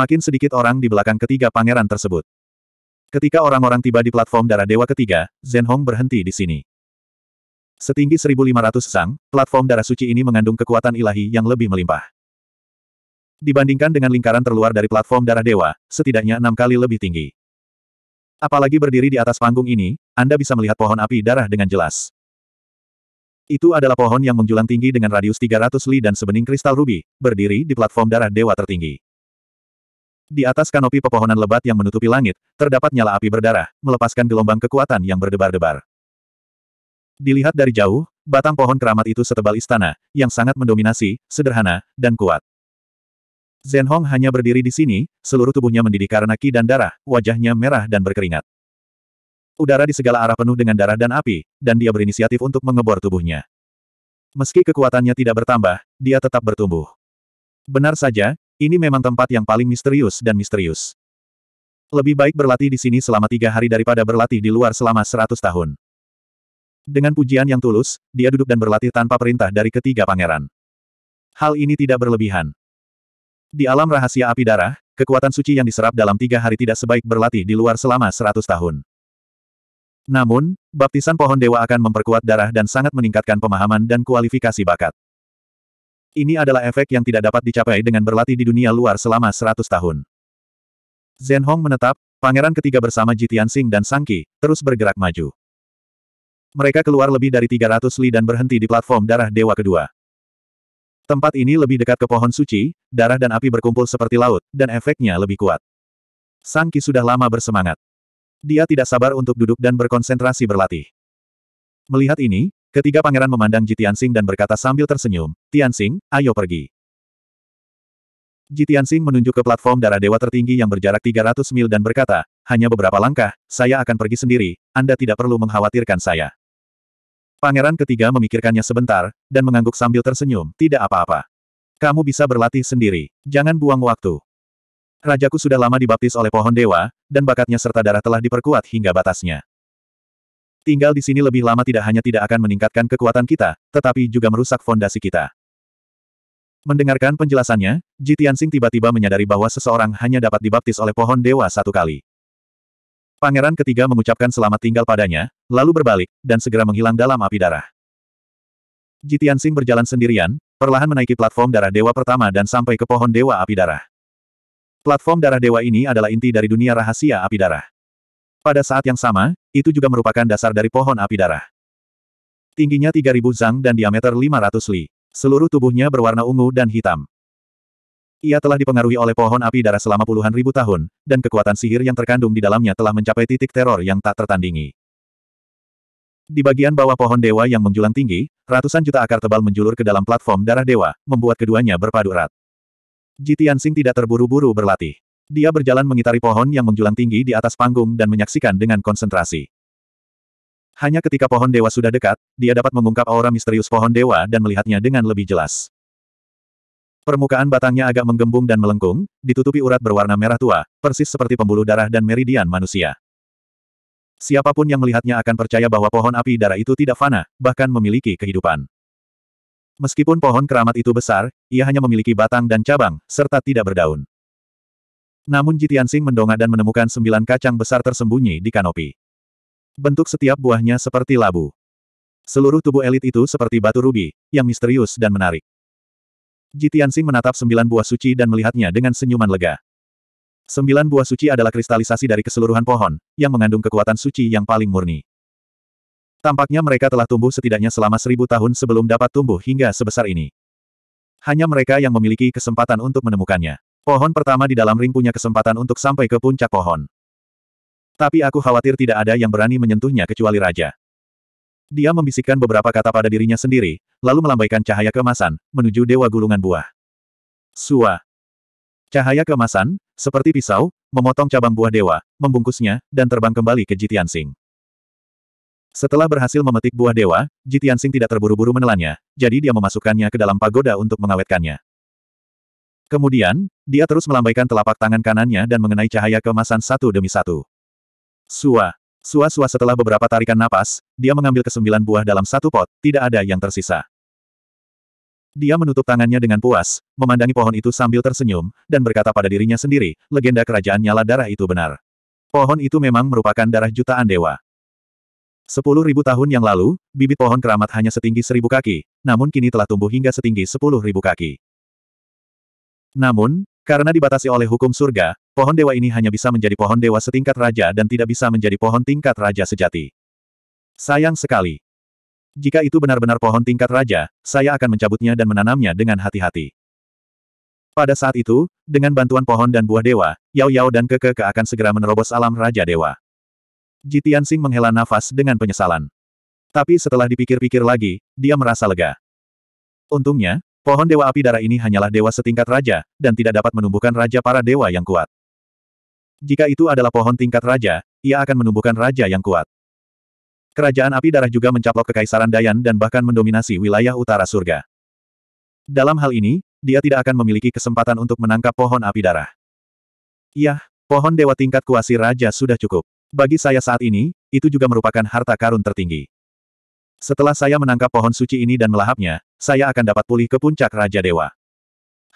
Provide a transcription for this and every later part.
makin sedikit orang di belakang ketiga pangeran tersebut. Ketika orang-orang tiba di platform darah dewa ketiga, Zhen Hong berhenti di sini. Setinggi 1500 sang, platform darah suci ini mengandung kekuatan ilahi yang lebih melimpah. Dibandingkan dengan lingkaran terluar dari platform darah dewa, setidaknya enam kali lebih tinggi. Apalagi berdiri di atas panggung ini, Anda bisa melihat pohon api darah dengan jelas. Itu adalah pohon yang menjulang tinggi dengan radius 300 li dan sebening kristal rubi, berdiri di platform darah dewa tertinggi. Di atas kanopi pepohonan lebat yang menutupi langit, terdapat nyala api berdarah, melepaskan gelombang kekuatan yang berdebar-debar. Dilihat dari jauh, batang pohon keramat itu setebal istana, yang sangat mendominasi, sederhana, dan kuat. Zhen Hong hanya berdiri di sini, seluruh tubuhnya mendidih karena ki dan darah, wajahnya merah dan berkeringat. Udara di segala arah penuh dengan darah dan api, dan dia berinisiatif untuk mengebor tubuhnya. Meski kekuatannya tidak bertambah, dia tetap bertumbuh. Benar saja, ini memang tempat yang paling misterius dan misterius. Lebih baik berlatih di sini selama tiga hari daripada berlatih di luar selama seratus tahun. Dengan pujian yang tulus, dia duduk dan berlatih tanpa perintah dari ketiga pangeran. Hal ini tidak berlebihan. Di alam rahasia api darah, kekuatan suci yang diserap dalam tiga hari tidak sebaik berlatih di luar selama seratus tahun. Namun, baptisan pohon dewa akan memperkuat darah dan sangat meningkatkan pemahaman dan kualifikasi bakat. Ini adalah efek yang tidak dapat dicapai dengan berlatih di dunia luar selama 100 tahun. Zhen Hong menetap, pangeran ketiga bersama Jitian Sing dan Sangki, terus bergerak maju. Mereka keluar lebih dari 300 li dan berhenti di platform darah dewa kedua. Tempat ini lebih dekat ke pohon suci, darah dan api berkumpul seperti laut, dan efeknya lebih kuat. Sangki sudah lama bersemangat. Dia tidak sabar untuk duduk dan berkonsentrasi berlatih. Melihat ini, Ketiga pangeran memandang Ji Tianxing dan berkata sambil tersenyum, Tianxing, ayo pergi. Ji Tianxing menunjuk ke platform darah dewa tertinggi yang berjarak 300 mil dan berkata, hanya beberapa langkah, saya akan pergi sendiri, Anda tidak perlu mengkhawatirkan saya. Pangeran ketiga memikirkannya sebentar, dan mengangguk sambil tersenyum, tidak apa-apa. Kamu bisa berlatih sendiri, jangan buang waktu. Rajaku sudah lama dibaptis oleh pohon dewa, dan bakatnya serta darah telah diperkuat hingga batasnya. Tinggal di sini lebih lama tidak hanya tidak akan meningkatkan kekuatan kita, tetapi juga merusak fondasi kita. Mendengarkan penjelasannya, Ji Tianxing tiba-tiba menyadari bahwa seseorang hanya dapat dibaptis oleh pohon dewa satu kali. Pangeran ketiga mengucapkan selamat tinggal padanya, lalu berbalik, dan segera menghilang dalam api darah. Ji Tianxing berjalan sendirian, perlahan menaiki platform darah dewa pertama dan sampai ke pohon dewa api darah. Platform darah dewa ini adalah inti dari dunia rahasia api darah. Pada saat yang sama, itu juga merupakan dasar dari pohon api darah. Tingginya 3000 zang dan diameter 500 li. Seluruh tubuhnya berwarna ungu dan hitam. Ia telah dipengaruhi oleh pohon api darah selama puluhan ribu tahun, dan kekuatan sihir yang terkandung di dalamnya telah mencapai titik teror yang tak tertandingi. Di bagian bawah pohon dewa yang menjulang tinggi, ratusan juta akar tebal menjulur ke dalam platform darah dewa, membuat keduanya berpadu erat. Jitian Sing tidak terburu-buru berlatih. Dia berjalan mengitari pohon yang menjulang tinggi di atas panggung dan menyaksikan dengan konsentrasi. Hanya ketika pohon dewa sudah dekat, dia dapat mengungkap aura misterius pohon dewa dan melihatnya dengan lebih jelas. Permukaan batangnya agak menggembung dan melengkung, ditutupi urat berwarna merah tua, persis seperti pembuluh darah dan meridian manusia. Siapapun yang melihatnya akan percaya bahwa pohon api darah itu tidak fana, bahkan memiliki kehidupan. Meskipun pohon keramat itu besar, ia hanya memiliki batang dan cabang, serta tidak berdaun. Namun Jitian Jitiansing mendongak dan menemukan sembilan kacang besar tersembunyi di kanopi. Bentuk setiap buahnya seperti labu. Seluruh tubuh elit itu seperti batu rubi, yang misterius dan menarik. Jitian Jitiansing menatap sembilan buah suci dan melihatnya dengan senyuman lega. Sembilan buah suci adalah kristalisasi dari keseluruhan pohon, yang mengandung kekuatan suci yang paling murni. Tampaknya mereka telah tumbuh setidaknya selama seribu tahun sebelum dapat tumbuh hingga sebesar ini. Hanya mereka yang memiliki kesempatan untuk menemukannya. Pohon pertama di dalam ring punya kesempatan untuk sampai ke puncak pohon. Tapi aku khawatir tidak ada yang berani menyentuhnya kecuali raja. Dia membisikkan beberapa kata pada dirinya sendiri, lalu melambaikan cahaya kemasan, menuju dewa gulungan buah. Sua. Cahaya kemasan, seperti pisau, memotong cabang buah dewa, membungkusnya, dan terbang kembali ke Jitian Sing. Setelah berhasil memetik buah dewa, Jitian Sing tidak terburu-buru menelannya, jadi dia memasukkannya ke dalam pagoda untuk mengawetkannya. Kemudian, dia terus melambaikan telapak tangan kanannya dan mengenai cahaya kemasan satu demi satu. Sua. Sua-sua setelah beberapa tarikan napas, dia mengambil kesembilan buah dalam satu pot, tidak ada yang tersisa. Dia menutup tangannya dengan puas, memandangi pohon itu sambil tersenyum, dan berkata pada dirinya sendiri, legenda kerajaan nyala darah itu benar. Pohon itu memang merupakan darah jutaan dewa. Sepuluh ribu tahun yang lalu, bibit pohon keramat hanya setinggi seribu kaki, namun kini telah tumbuh hingga setinggi sepuluh ribu kaki. Namun, karena dibatasi oleh hukum surga, pohon dewa ini hanya bisa menjadi pohon dewa setingkat raja dan tidak bisa menjadi pohon tingkat raja sejati. Sayang sekali. Jika itu benar-benar pohon tingkat raja, saya akan mencabutnya dan menanamnya dengan hati-hati. Pada saat itu, dengan bantuan pohon dan buah dewa, Yao Yao dan Keke -ke akan segera menerobos alam Raja Dewa. Jitian Sing menghela nafas dengan penyesalan. Tapi setelah dipikir-pikir lagi, dia merasa lega. Untungnya, Pohon Dewa Api Darah ini hanyalah dewa setingkat raja, dan tidak dapat menumbuhkan raja para dewa yang kuat. Jika itu adalah pohon tingkat raja, ia akan menumbuhkan raja yang kuat. Kerajaan Api Darah juga mencaplok Kekaisaran Dayan dan bahkan mendominasi wilayah utara surga. Dalam hal ini, dia tidak akan memiliki kesempatan untuk menangkap pohon api darah. Yah, pohon dewa tingkat kuasi raja sudah cukup. Bagi saya saat ini, itu juga merupakan harta karun tertinggi. Setelah saya menangkap pohon suci ini dan melahapnya, saya akan dapat pulih ke puncak Raja Dewa.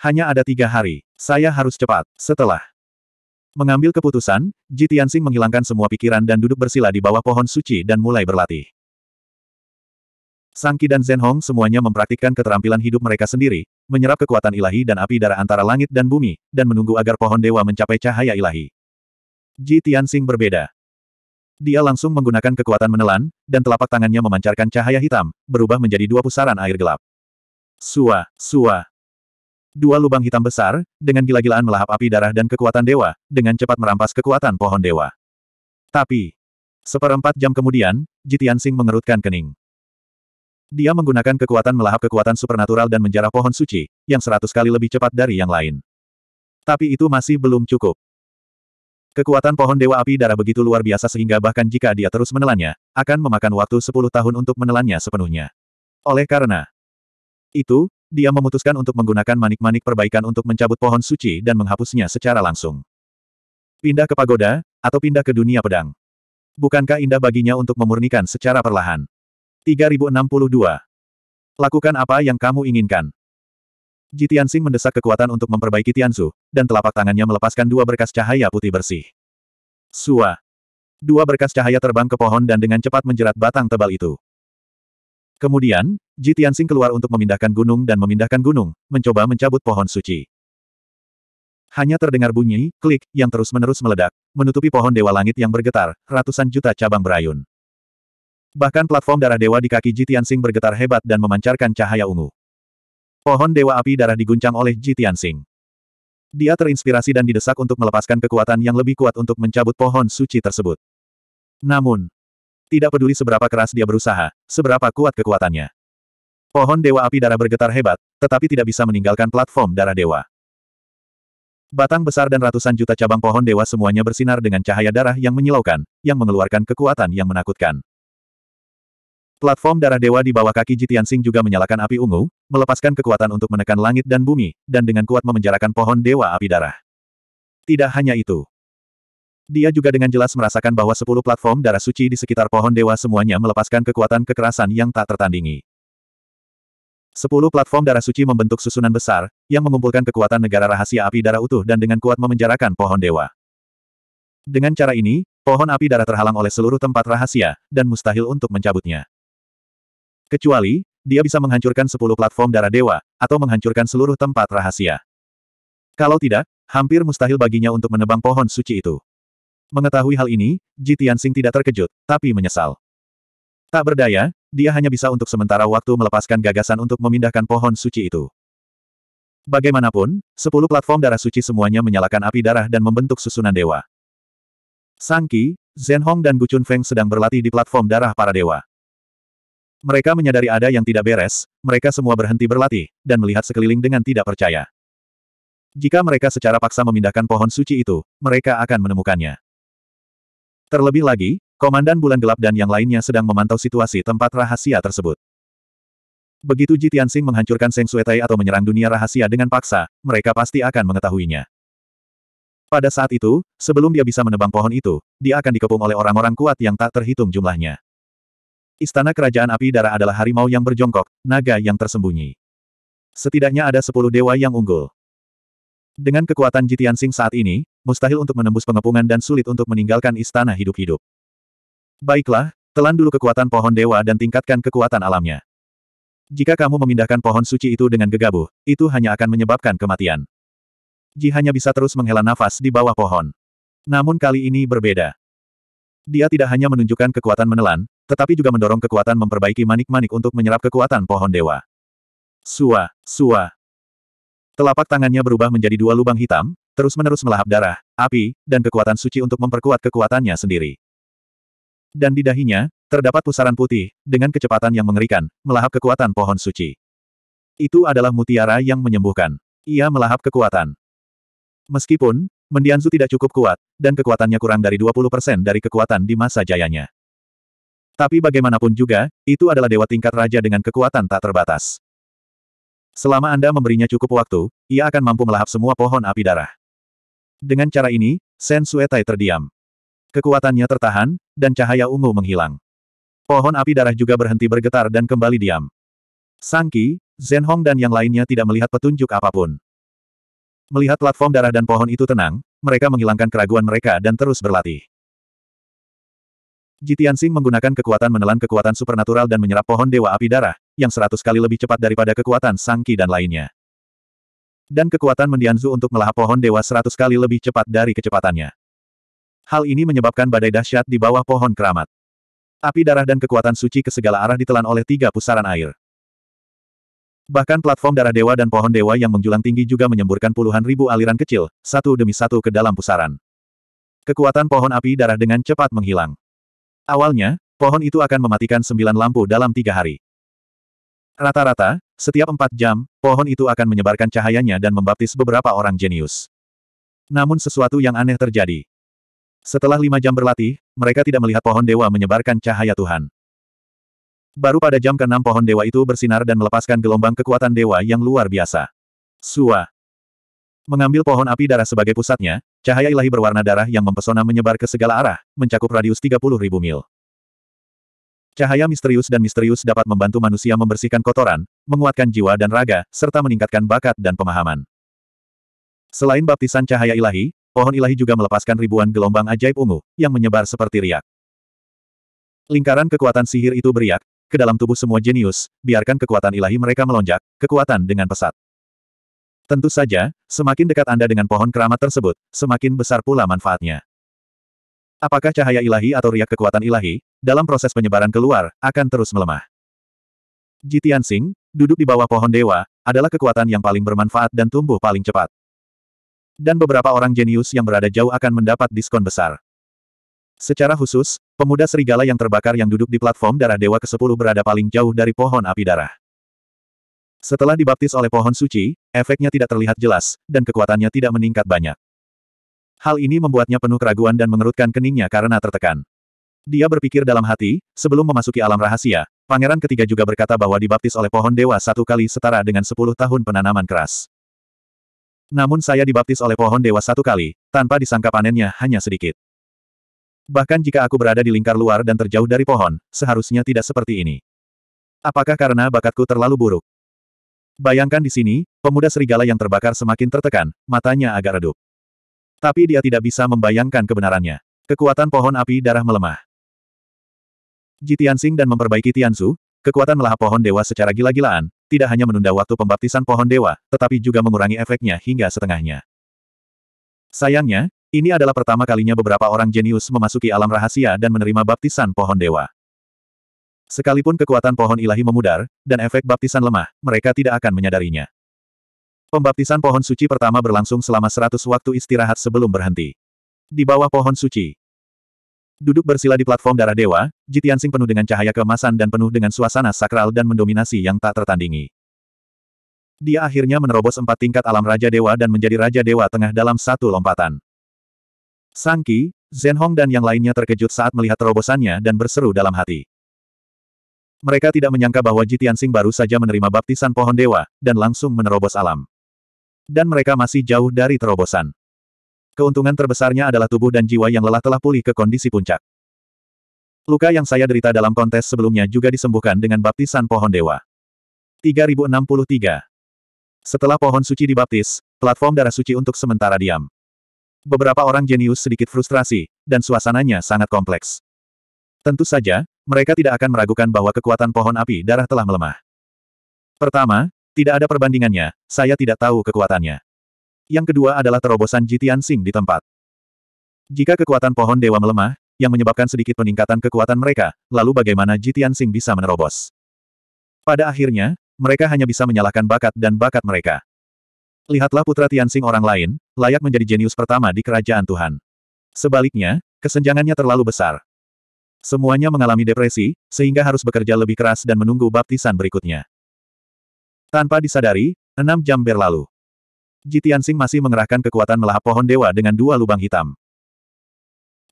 Hanya ada tiga hari. Saya harus cepat. Setelah mengambil keputusan, Ji menghilangkan semua pikiran dan duduk bersila di bawah pohon suci dan mulai berlatih. Sangki dan Zhen Hong semuanya mempraktikkan keterampilan hidup mereka sendiri, menyerap kekuatan ilahi dan api darah antara langit dan bumi, dan menunggu agar pohon dewa mencapai cahaya ilahi. Ji berbeda. Dia langsung menggunakan kekuatan menelan, dan telapak tangannya memancarkan cahaya hitam, berubah menjadi dua pusaran air gelap. Sua, sua. Dua lubang hitam besar, dengan gila-gilaan melahap api darah dan kekuatan dewa, dengan cepat merampas kekuatan pohon dewa. Tapi, seperempat jam kemudian, Jitian Sing mengerutkan kening. Dia menggunakan kekuatan melahap kekuatan supernatural dan menjarah pohon suci, yang seratus kali lebih cepat dari yang lain. Tapi itu masih belum cukup. Kekuatan pohon Dewa Api Darah begitu luar biasa sehingga bahkan jika dia terus menelannya, akan memakan waktu 10 tahun untuk menelannya sepenuhnya. Oleh karena itu, dia memutuskan untuk menggunakan manik-manik perbaikan untuk mencabut pohon suci dan menghapusnya secara langsung. Pindah ke pagoda, atau pindah ke dunia pedang. Bukankah indah baginya untuk memurnikan secara perlahan? 3062. Lakukan apa yang kamu inginkan. Ji Tianxing mendesak kekuatan untuk memperbaiki Tianzu, dan telapak tangannya melepaskan dua berkas cahaya putih bersih. Sua. Dua berkas cahaya terbang ke pohon dan dengan cepat menjerat batang tebal itu. Kemudian, Ji Tianxing keluar untuk memindahkan gunung dan memindahkan gunung, mencoba mencabut pohon suci. Hanya terdengar bunyi, klik, yang terus-menerus meledak, menutupi pohon dewa langit yang bergetar, ratusan juta cabang berayun. Bahkan platform darah dewa di kaki Ji Tianxing bergetar hebat dan memancarkan cahaya ungu. Pohon Dewa Api Darah diguncang oleh Jitian Tianxing. Dia terinspirasi dan didesak untuk melepaskan kekuatan yang lebih kuat untuk mencabut pohon suci tersebut. Namun, tidak peduli seberapa keras dia berusaha, seberapa kuat kekuatannya. Pohon Dewa Api Darah bergetar hebat, tetapi tidak bisa meninggalkan platform darah dewa. Batang besar dan ratusan juta cabang pohon dewa semuanya bersinar dengan cahaya darah yang menyilaukan, yang mengeluarkan kekuatan yang menakutkan. Platform darah dewa di bawah kaki Jitian Sing juga menyalakan api ungu, melepaskan kekuatan untuk menekan langit dan bumi, dan dengan kuat memenjarakan pohon dewa api darah. Tidak hanya itu. Dia juga dengan jelas merasakan bahwa sepuluh platform darah suci di sekitar pohon dewa semuanya melepaskan kekuatan kekerasan yang tak tertandingi. Sepuluh platform darah suci membentuk susunan besar, yang mengumpulkan kekuatan negara rahasia api darah utuh dan dengan kuat memenjarakan pohon dewa. Dengan cara ini, pohon api darah terhalang oleh seluruh tempat rahasia, dan mustahil untuk mencabutnya. Kecuali, dia bisa menghancurkan sepuluh platform darah dewa, atau menghancurkan seluruh tempat rahasia. Kalau tidak, hampir mustahil baginya untuk menebang pohon suci itu. Mengetahui hal ini, Ji Tianxing tidak terkejut, tapi menyesal. Tak berdaya, dia hanya bisa untuk sementara waktu melepaskan gagasan untuk memindahkan pohon suci itu. Bagaimanapun, sepuluh platform darah suci semuanya menyalakan api darah dan membentuk susunan dewa. Sangki, Zhen Hong dan Gu Chun Feng sedang berlatih di platform darah para dewa. Mereka menyadari ada yang tidak beres, mereka semua berhenti berlatih, dan melihat sekeliling dengan tidak percaya. Jika mereka secara paksa memindahkan pohon suci itu, mereka akan menemukannya. Terlebih lagi, Komandan Bulan Gelap dan yang lainnya sedang memantau situasi tempat rahasia tersebut. Begitu Jitiansing menghancurkan Seng Suetai atau menyerang dunia rahasia dengan paksa, mereka pasti akan mengetahuinya. Pada saat itu, sebelum dia bisa menebang pohon itu, dia akan dikepung oleh orang-orang kuat yang tak terhitung jumlahnya. Istana Kerajaan Api Darah adalah harimau yang berjongkok, naga yang tersembunyi. Setidaknya ada sepuluh dewa yang unggul. Dengan kekuatan Jitian Sing saat ini, mustahil untuk menembus pengepungan dan sulit untuk meninggalkan istana hidup-hidup. Baiklah, telan dulu kekuatan pohon dewa dan tingkatkan kekuatan alamnya. Jika kamu memindahkan pohon suci itu dengan gegabah, itu hanya akan menyebabkan kematian. Ji hanya bisa terus menghela nafas di bawah pohon. Namun kali ini berbeda. Dia tidak hanya menunjukkan kekuatan menelan, tetapi juga mendorong kekuatan memperbaiki manik-manik untuk menyerap kekuatan pohon dewa. Sua, sua. Telapak tangannya berubah menjadi dua lubang hitam, terus-menerus melahap darah, api, dan kekuatan suci untuk memperkuat kekuatannya sendiri. Dan di dahinya, terdapat pusaran putih, dengan kecepatan yang mengerikan, melahap kekuatan pohon suci. Itu adalah mutiara yang menyembuhkan. Ia melahap kekuatan. Meskipun, Mendianzu tidak cukup kuat, dan kekuatannya kurang dari 20% dari kekuatan di masa jayanya. Tapi bagaimanapun juga, itu adalah dewa tingkat raja dengan kekuatan tak terbatas. Selama Anda memberinya cukup waktu, ia akan mampu melahap semua pohon api darah. Dengan cara ini, Sen Suetai terdiam. Kekuatannya tertahan, dan cahaya ungu menghilang. Pohon api darah juga berhenti bergetar dan kembali diam. Sangki, Zen Hong dan yang lainnya tidak melihat petunjuk apapun. Melihat platform darah dan pohon itu tenang, mereka menghilangkan keraguan mereka dan terus berlatih. Jitian Jitiansing menggunakan kekuatan menelan kekuatan supernatural dan menyerap pohon dewa api darah, yang seratus kali lebih cepat daripada kekuatan Sangki dan lainnya. Dan kekuatan Mendianzu untuk melahap pohon dewa seratus kali lebih cepat dari kecepatannya. Hal ini menyebabkan badai dahsyat di bawah pohon keramat. Api darah dan kekuatan suci ke segala arah ditelan oleh tiga pusaran air. Bahkan platform darah dewa dan pohon dewa yang menjulang tinggi juga menyemburkan puluhan ribu aliran kecil, satu demi satu ke dalam pusaran. Kekuatan pohon api darah dengan cepat menghilang. Awalnya, pohon itu akan mematikan sembilan lampu dalam tiga hari. Rata-rata, setiap empat jam, pohon itu akan menyebarkan cahayanya dan membaptis beberapa orang jenius. Namun sesuatu yang aneh terjadi. Setelah lima jam berlatih, mereka tidak melihat pohon dewa menyebarkan cahaya Tuhan. Baru pada jam ke-6 pohon dewa itu bersinar dan melepaskan gelombang kekuatan dewa yang luar biasa. Sua. Mengambil pohon api darah sebagai pusatnya, Cahaya ilahi berwarna darah yang mempesona menyebar ke segala arah, mencakup radius 30 ribu mil. Cahaya misterius dan misterius dapat membantu manusia membersihkan kotoran, menguatkan jiwa dan raga, serta meningkatkan bakat dan pemahaman. Selain baptisan cahaya ilahi, pohon ilahi juga melepaskan ribuan gelombang ajaib ungu, yang menyebar seperti riak. Lingkaran kekuatan sihir itu beriak, ke dalam tubuh semua jenius, biarkan kekuatan ilahi mereka melonjak, kekuatan dengan pesat. Tentu saja, semakin dekat Anda dengan pohon keramat tersebut, semakin besar pula manfaatnya. Apakah cahaya ilahi atau riak kekuatan ilahi, dalam proses penyebaran keluar, akan terus melemah? Jitian Sing, duduk di bawah pohon dewa, adalah kekuatan yang paling bermanfaat dan tumbuh paling cepat. Dan beberapa orang jenius yang berada jauh akan mendapat diskon besar. Secara khusus, pemuda serigala yang terbakar yang duduk di platform darah dewa ke-10 berada paling jauh dari pohon api darah. Setelah dibaptis oleh pohon suci, efeknya tidak terlihat jelas, dan kekuatannya tidak meningkat banyak. Hal ini membuatnya penuh keraguan dan mengerutkan keningnya karena tertekan. Dia berpikir dalam hati, sebelum memasuki alam rahasia, pangeran ketiga juga berkata bahwa dibaptis oleh pohon dewa satu kali setara dengan sepuluh tahun penanaman keras. Namun saya dibaptis oleh pohon dewa satu kali, tanpa disangka panennya hanya sedikit. Bahkan jika aku berada di lingkar luar dan terjauh dari pohon, seharusnya tidak seperti ini. Apakah karena bakatku terlalu buruk? Bayangkan di sini, pemuda serigala yang terbakar semakin tertekan, matanya agak redup. Tapi dia tidak bisa membayangkan kebenarannya. Kekuatan pohon api darah melemah. Ji Tianxing dan memperbaiki Tianzu, kekuatan melahap pohon dewa secara gila-gilaan, tidak hanya menunda waktu pembaptisan pohon dewa, tetapi juga mengurangi efeknya hingga setengahnya. Sayangnya, ini adalah pertama kalinya beberapa orang jenius memasuki alam rahasia dan menerima baptisan pohon dewa. Sekalipun kekuatan pohon ilahi memudar, dan efek baptisan lemah, mereka tidak akan menyadarinya. Pembaptisan pohon suci pertama berlangsung selama seratus waktu istirahat sebelum berhenti. Di bawah pohon suci. Duduk bersila di platform darah dewa, Jitiansing penuh dengan cahaya keemasan dan penuh dengan suasana sakral dan mendominasi yang tak tertandingi. Dia akhirnya menerobos empat tingkat alam Raja Dewa dan menjadi Raja Dewa Tengah dalam satu lompatan. Sangki, Zen Hong dan yang lainnya terkejut saat melihat terobosannya dan berseru dalam hati. Mereka tidak menyangka bahwa Jitian Sing baru saja menerima baptisan pohon dewa, dan langsung menerobos alam. Dan mereka masih jauh dari terobosan. Keuntungan terbesarnya adalah tubuh dan jiwa yang lelah telah pulih ke kondisi puncak. Luka yang saya derita dalam kontes sebelumnya juga disembuhkan dengan baptisan pohon dewa. 3063 Setelah pohon suci dibaptis, platform darah suci untuk sementara diam. Beberapa orang jenius sedikit frustrasi, dan suasananya sangat kompleks. Tentu saja, mereka tidak akan meragukan bahwa kekuatan pohon api darah telah melemah. Pertama, tidak ada perbandingannya, saya tidak tahu kekuatannya. Yang kedua adalah terobosan Jitian Sing di tempat. Jika kekuatan pohon dewa melemah, yang menyebabkan sedikit peningkatan kekuatan mereka, lalu bagaimana Jitian Sing bisa menerobos? Pada akhirnya, mereka hanya bisa menyalahkan bakat dan bakat mereka. Lihatlah putra Tian Sing orang lain, layak menjadi jenius pertama di kerajaan Tuhan. Sebaliknya, kesenjangannya terlalu besar. Semuanya mengalami depresi, sehingga harus bekerja lebih keras dan menunggu baptisan berikutnya. Tanpa disadari, enam jam berlalu. Jitiansing masih mengerahkan kekuatan melahap pohon dewa dengan dua lubang hitam.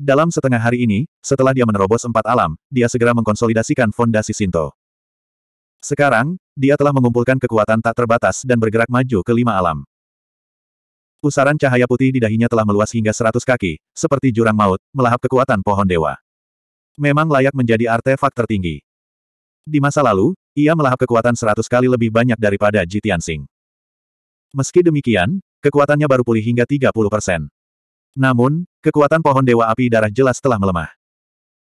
Dalam setengah hari ini, setelah dia menerobos empat alam, dia segera mengkonsolidasikan fondasi Sinto. Sekarang, dia telah mengumpulkan kekuatan tak terbatas dan bergerak maju ke lima alam. Pusaran cahaya putih di dahinya telah meluas hingga seratus kaki, seperti jurang maut, melahap kekuatan pohon dewa. Memang layak menjadi artefak tertinggi. Di masa lalu, ia melahap kekuatan seratus kali lebih banyak daripada Jitian Singh. Meski demikian, kekuatannya baru pulih hingga 30 persen. Namun, kekuatan pohon dewa api darah jelas telah melemah.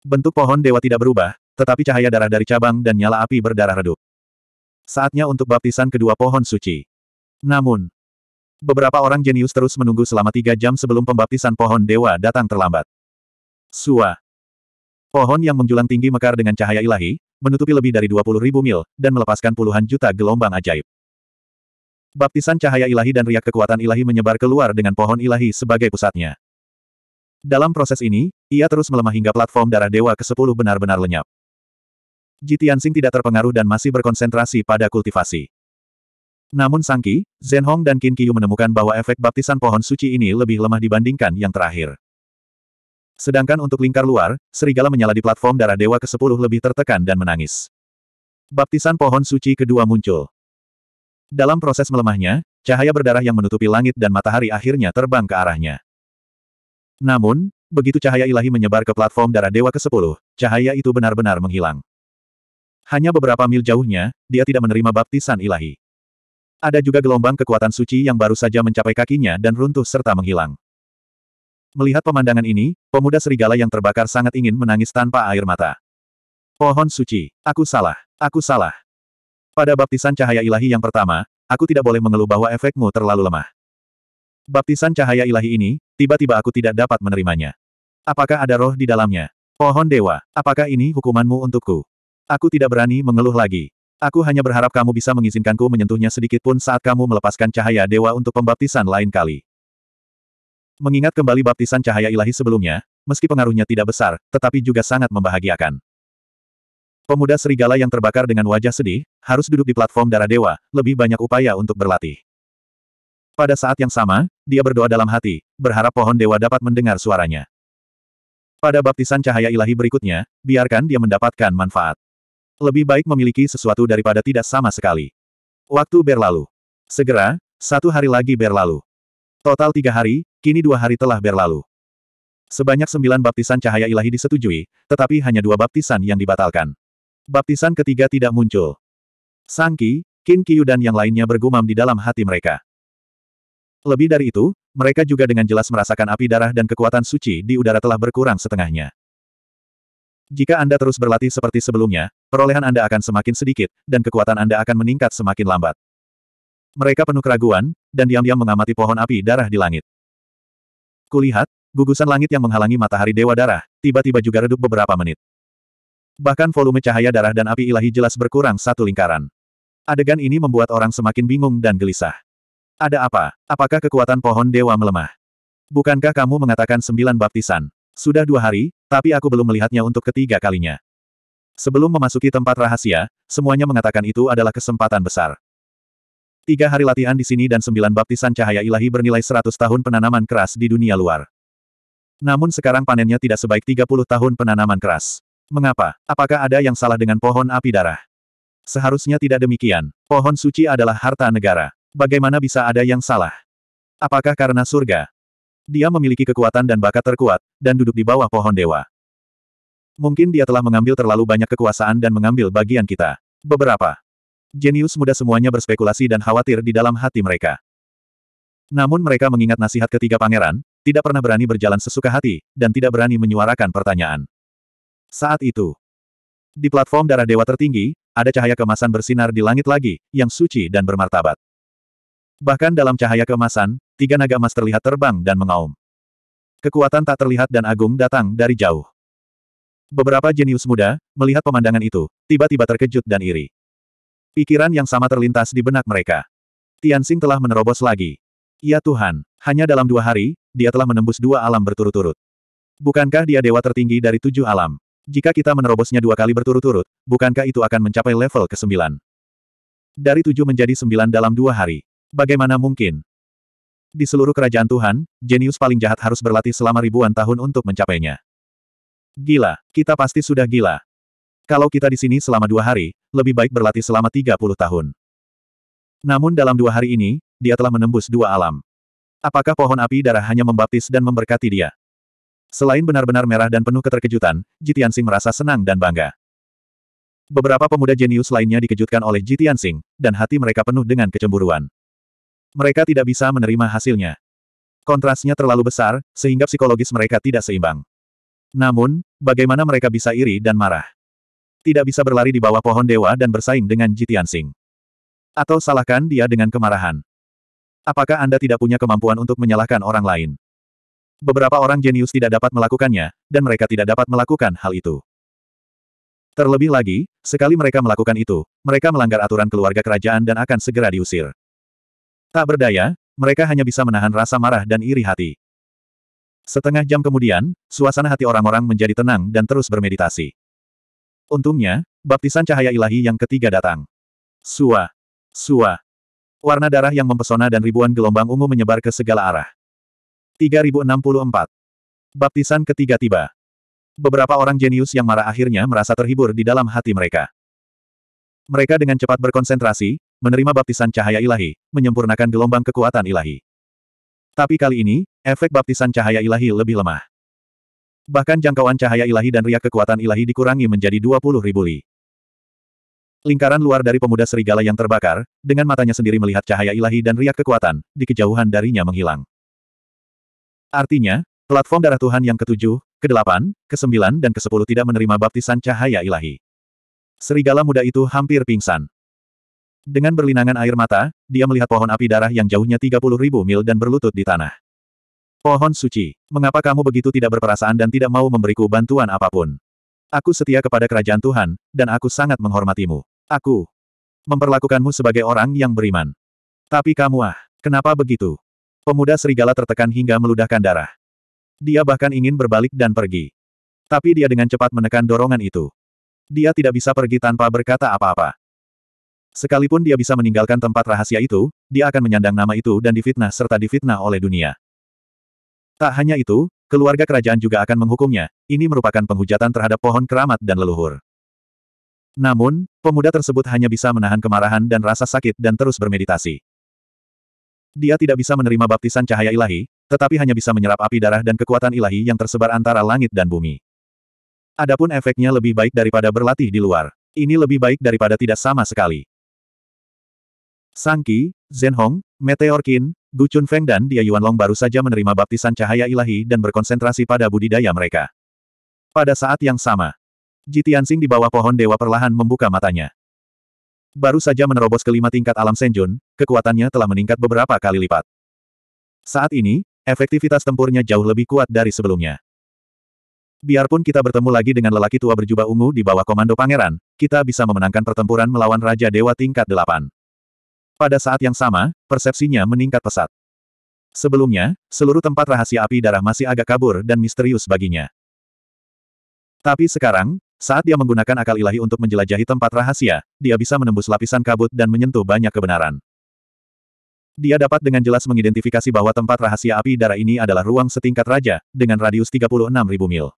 Bentuk pohon dewa tidak berubah, tetapi cahaya darah dari cabang dan nyala api berdarah redup. Saatnya untuk baptisan kedua pohon suci. Namun, beberapa orang jenius terus menunggu selama tiga jam sebelum pembaptisan pohon dewa datang terlambat. Suah. Pohon yang menjulang tinggi mekar dengan cahaya ilahi, menutupi lebih dari 20 ribu mil, dan melepaskan puluhan juta gelombang ajaib. Baptisan cahaya ilahi dan riak kekuatan ilahi menyebar keluar dengan pohon ilahi sebagai pusatnya. Dalam proses ini, ia terus melemah hingga platform darah dewa ke-10 benar-benar lenyap. Jitiansing tidak terpengaruh dan masih berkonsentrasi pada kultivasi. Namun Sangki, Zenhong dan Qin Qiyu menemukan bahwa efek baptisan pohon suci ini lebih lemah dibandingkan yang terakhir. Sedangkan untuk lingkar luar, serigala menyala di platform darah dewa ke-10 lebih tertekan dan menangis. Baptisan pohon suci kedua muncul. Dalam proses melemahnya, cahaya berdarah yang menutupi langit dan matahari akhirnya terbang ke arahnya. Namun, begitu cahaya ilahi menyebar ke platform darah dewa ke-10, cahaya itu benar-benar menghilang. Hanya beberapa mil jauhnya, dia tidak menerima baptisan ilahi. Ada juga gelombang kekuatan suci yang baru saja mencapai kakinya dan runtuh serta menghilang. Melihat pemandangan ini, pemuda serigala yang terbakar sangat ingin menangis tanpa air mata. Pohon suci, aku salah, aku salah. Pada baptisan cahaya ilahi yang pertama, aku tidak boleh mengeluh bahwa efekmu terlalu lemah. Baptisan cahaya ilahi ini, tiba-tiba aku tidak dapat menerimanya. Apakah ada roh di dalamnya? Pohon dewa, apakah ini hukumanmu untukku? Aku tidak berani mengeluh lagi. Aku hanya berharap kamu bisa mengizinkanku menyentuhnya sedikit pun saat kamu melepaskan cahaya dewa untuk pembaptisan lain kali. Mengingat kembali baptisan cahaya ilahi sebelumnya, meski pengaruhnya tidak besar, tetapi juga sangat membahagiakan. Pemuda serigala yang terbakar dengan wajah sedih, harus duduk di platform darah dewa, lebih banyak upaya untuk berlatih. Pada saat yang sama, dia berdoa dalam hati, berharap pohon dewa dapat mendengar suaranya. Pada baptisan cahaya ilahi berikutnya, biarkan dia mendapatkan manfaat. Lebih baik memiliki sesuatu daripada tidak sama sekali. Waktu berlalu. Segera, satu hari lagi berlalu. Total tiga hari, kini dua hari telah berlalu. Sebanyak sembilan baptisan cahaya ilahi disetujui, tetapi hanya dua baptisan yang dibatalkan. Baptisan ketiga tidak muncul. Sangki, Kin Kiyu dan yang lainnya bergumam di dalam hati mereka. Lebih dari itu, mereka juga dengan jelas merasakan api darah dan kekuatan suci di udara telah berkurang setengahnya. Jika Anda terus berlatih seperti sebelumnya, perolehan Anda akan semakin sedikit, dan kekuatan Anda akan meningkat semakin lambat. Mereka penuh keraguan, dan diam-diam mengamati pohon api darah di langit. Kulihat, gugusan langit yang menghalangi matahari Dewa Darah, tiba-tiba juga redup beberapa menit. Bahkan volume cahaya darah dan api ilahi jelas berkurang satu lingkaran. Adegan ini membuat orang semakin bingung dan gelisah. Ada apa? Apakah kekuatan pohon dewa melemah? Bukankah kamu mengatakan sembilan baptisan? Sudah dua hari, tapi aku belum melihatnya untuk ketiga kalinya. Sebelum memasuki tempat rahasia, semuanya mengatakan itu adalah kesempatan besar. Tiga hari latihan di sini dan sembilan baptisan cahaya ilahi bernilai seratus tahun penanaman keras di dunia luar. Namun sekarang panennya tidak sebaik tiga puluh tahun penanaman keras. Mengapa? Apakah ada yang salah dengan pohon api darah? Seharusnya tidak demikian. Pohon suci adalah harta negara. Bagaimana bisa ada yang salah? Apakah karena surga? Dia memiliki kekuatan dan bakat terkuat, dan duduk di bawah pohon dewa. Mungkin dia telah mengambil terlalu banyak kekuasaan dan mengambil bagian kita. Beberapa Jenius muda semuanya berspekulasi dan khawatir di dalam hati mereka. Namun mereka mengingat nasihat ketiga pangeran, tidak pernah berani berjalan sesuka hati, dan tidak berani menyuarakan pertanyaan. Saat itu, di platform darah dewa tertinggi, ada cahaya kemasan bersinar di langit lagi, yang suci dan bermartabat. Bahkan dalam cahaya kemasan, tiga naga emas terlihat terbang dan mengaum. Kekuatan tak terlihat dan agung datang dari jauh. Beberapa jenius muda, melihat pemandangan itu, tiba-tiba terkejut dan iri. Pikiran yang sama terlintas di benak mereka. Tianxing telah menerobos lagi. Ya Tuhan, hanya dalam dua hari, dia telah menembus dua alam berturut-turut. Bukankah dia dewa tertinggi dari tujuh alam? Jika kita menerobosnya dua kali berturut-turut, bukankah itu akan mencapai level ke sembilan? Dari tujuh menjadi sembilan dalam dua hari. Bagaimana mungkin? Di seluruh kerajaan Tuhan, jenius paling jahat harus berlatih selama ribuan tahun untuk mencapainya. Gila, kita pasti sudah gila. Kalau kita di sini selama dua hari, lebih baik berlatih selama 30 tahun. Namun dalam dua hari ini, dia telah menembus dua alam. Apakah pohon api darah hanya membaptis dan memberkati dia? Selain benar-benar merah dan penuh keterkejutan, Jitian Sing merasa senang dan bangga. Beberapa pemuda jenius lainnya dikejutkan oleh Jitian Sing, dan hati mereka penuh dengan kecemburuan. Mereka tidak bisa menerima hasilnya. Kontrasnya terlalu besar, sehingga psikologis mereka tidak seimbang. Namun, bagaimana mereka bisa iri dan marah? tidak bisa berlari di bawah pohon dewa dan bersaing dengan Jitian Sing. Atau salahkan dia dengan kemarahan. Apakah Anda tidak punya kemampuan untuk menyalahkan orang lain? Beberapa orang jenius tidak dapat melakukannya, dan mereka tidak dapat melakukan hal itu. Terlebih lagi, sekali mereka melakukan itu, mereka melanggar aturan keluarga kerajaan dan akan segera diusir. Tak berdaya, mereka hanya bisa menahan rasa marah dan iri hati. Setengah jam kemudian, suasana hati orang-orang menjadi tenang dan terus bermeditasi. Untungnya, baptisan cahaya ilahi yang ketiga datang. Sua. Sua. Warna darah yang mempesona dan ribuan gelombang ungu menyebar ke segala arah. 3064. Baptisan ketiga tiba. Beberapa orang jenius yang marah akhirnya merasa terhibur di dalam hati mereka. Mereka dengan cepat berkonsentrasi, menerima baptisan cahaya ilahi, menyempurnakan gelombang kekuatan ilahi. Tapi kali ini, efek baptisan cahaya ilahi lebih lemah. Bahkan jangkauan cahaya ilahi dan riak kekuatan ilahi dikurangi menjadi 20 ribu li. Lingkaran luar dari pemuda serigala yang terbakar, dengan matanya sendiri melihat cahaya ilahi dan riak kekuatan, di kejauhan darinya menghilang. Artinya, platform darah Tuhan yang ketujuh, kedelapan, kesembilan dan kesepuluh tidak menerima baptisan cahaya ilahi. Serigala muda itu hampir pingsan. Dengan berlinangan air mata, dia melihat pohon api darah yang jauhnya 30.000 mil dan berlutut di tanah. Pohon suci, mengapa kamu begitu tidak berperasaan dan tidak mau memberiku bantuan apapun? Aku setia kepada kerajaan Tuhan, dan aku sangat menghormatimu. Aku memperlakukanmu sebagai orang yang beriman. Tapi kamu ah, kenapa begitu? Pemuda serigala tertekan hingga meludahkan darah. Dia bahkan ingin berbalik dan pergi. Tapi dia dengan cepat menekan dorongan itu. Dia tidak bisa pergi tanpa berkata apa-apa. Sekalipun dia bisa meninggalkan tempat rahasia itu, dia akan menyandang nama itu dan difitnah serta difitnah oleh dunia. Tak hanya itu, keluarga kerajaan juga akan menghukumnya, ini merupakan penghujatan terhadap pohon keramat dan leluhur. Namun, pemuda tersebut hanya bisa menahan kemarahan dan rasa sakit dan terus bermeditasi. Dia tidak bisa menerima baptisan cahaya ilahi, tetapi hanya bisa menyerap api darah dan kekuatan ilahi yang tersebar antara langit dan bumi. Adapun efeknya lebih baik daripada berlatih di luar. Ini lebih baik daripada tidak sama sekali. Sangki, Zhen Hong, Meteor Qin, Gu Chunfeng dan Dia Yuanlong baru saja menerima baptisan cahaya ilahi dan berkonsentrasi pada budidaya mereka. Pada saat yang sama, Ji Tianxing di bawah pohon dewa perlahan membuka matanya. Baru saja menerobos kelima tingkat alam Senjun, kekuatannya telah meningkat beberapa kali lipat. Saat ini, efektivitas tempurnya jauh lebih kuat dari sebelumnya. Biarpun kita bertemu lagi dengan lelaki tua berjubah ungu di bawah komando pangeran, kita bisa memenangkan pertempuran melawan Raja Dewa tingkat delapan. Pada saat yang sama, persepsinya meningkat pesat. Sebelumnya, seluruh tempat rahasia api darah masih agak kabur dan misterius baginya. Tapi sekarang, saat dia menggunakan akal ilahi untuk menjelajahi tempat rahasia, dia bisa menembus lapisan kabut dan menyentuh banyak kebenaran. Dia dapat dengan jelas mengidentifikasi bahwa tempat rahasia api darah ini adalah ruang setingkat raja, dengan radius 36.000 mil.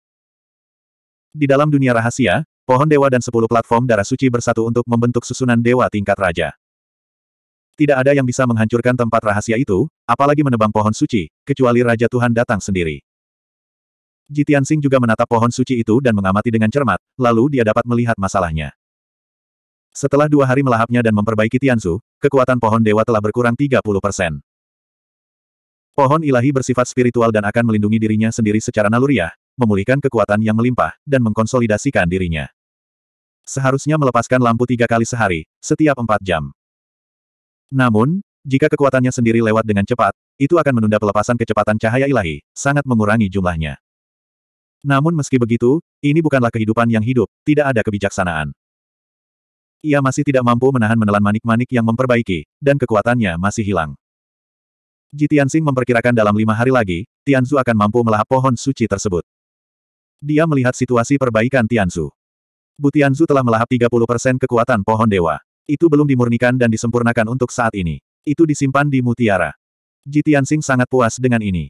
Di dalam dunia rahasia, pohon dewa dan sepuluh platform darah suci bersatu untuk membentuk susunan dewa tingkat raja. Tidak ada yang bisa menghancurkan tempat rahasia itu, apalagi menebang pohon suci, kecuali Raja Tuhan datang sendiri. Jitian Sing juga menatap pohon suci itu dan mengamati dengan cermat, lalu dia dapat melihat masalahnya. Setelah dua hari melahapnya dan memperbaiki Tianzu, kekuatan pohon dewa telah berkurang 30 persen. Pohon ilahi bersifat spiritual dan akan melindungi dirinya sendiri secara naluriah, memulihkan kekuatan yang melimpah, dan mengkonsolidasikan dirinya. Seharusnya melepaskan lampu tiga kali sehari, setiap empat jam. Namun, jika kekuatannya sendiri lewat dengan cepat, itu akan menunda pelepasan kecepatan cahaya ilahi, sangat mengurangi jumlahnya. Namun meski begitu, ini bukanlah kehidupan yang hidup, tidak ada kebijaksanaan. Ia masih tidak mampu menahan menelan manik-manik yang memperbaiki, dan kekuatannya masih hilang. Ji Tianxing memperkirakan dalam lima hari lagi, Tianzu akan mampu melahap pohon suci tersebut. Dia melihat situasi perbaikan Tianzu. Bu Tianzu telah melahap 30% kekuatan pohon dewa. Itu belum dimurnikan dan disempurnakan untuk saat ini. Itu disimpan di mutiara. Ji Tianxing sangat puas dengan ini.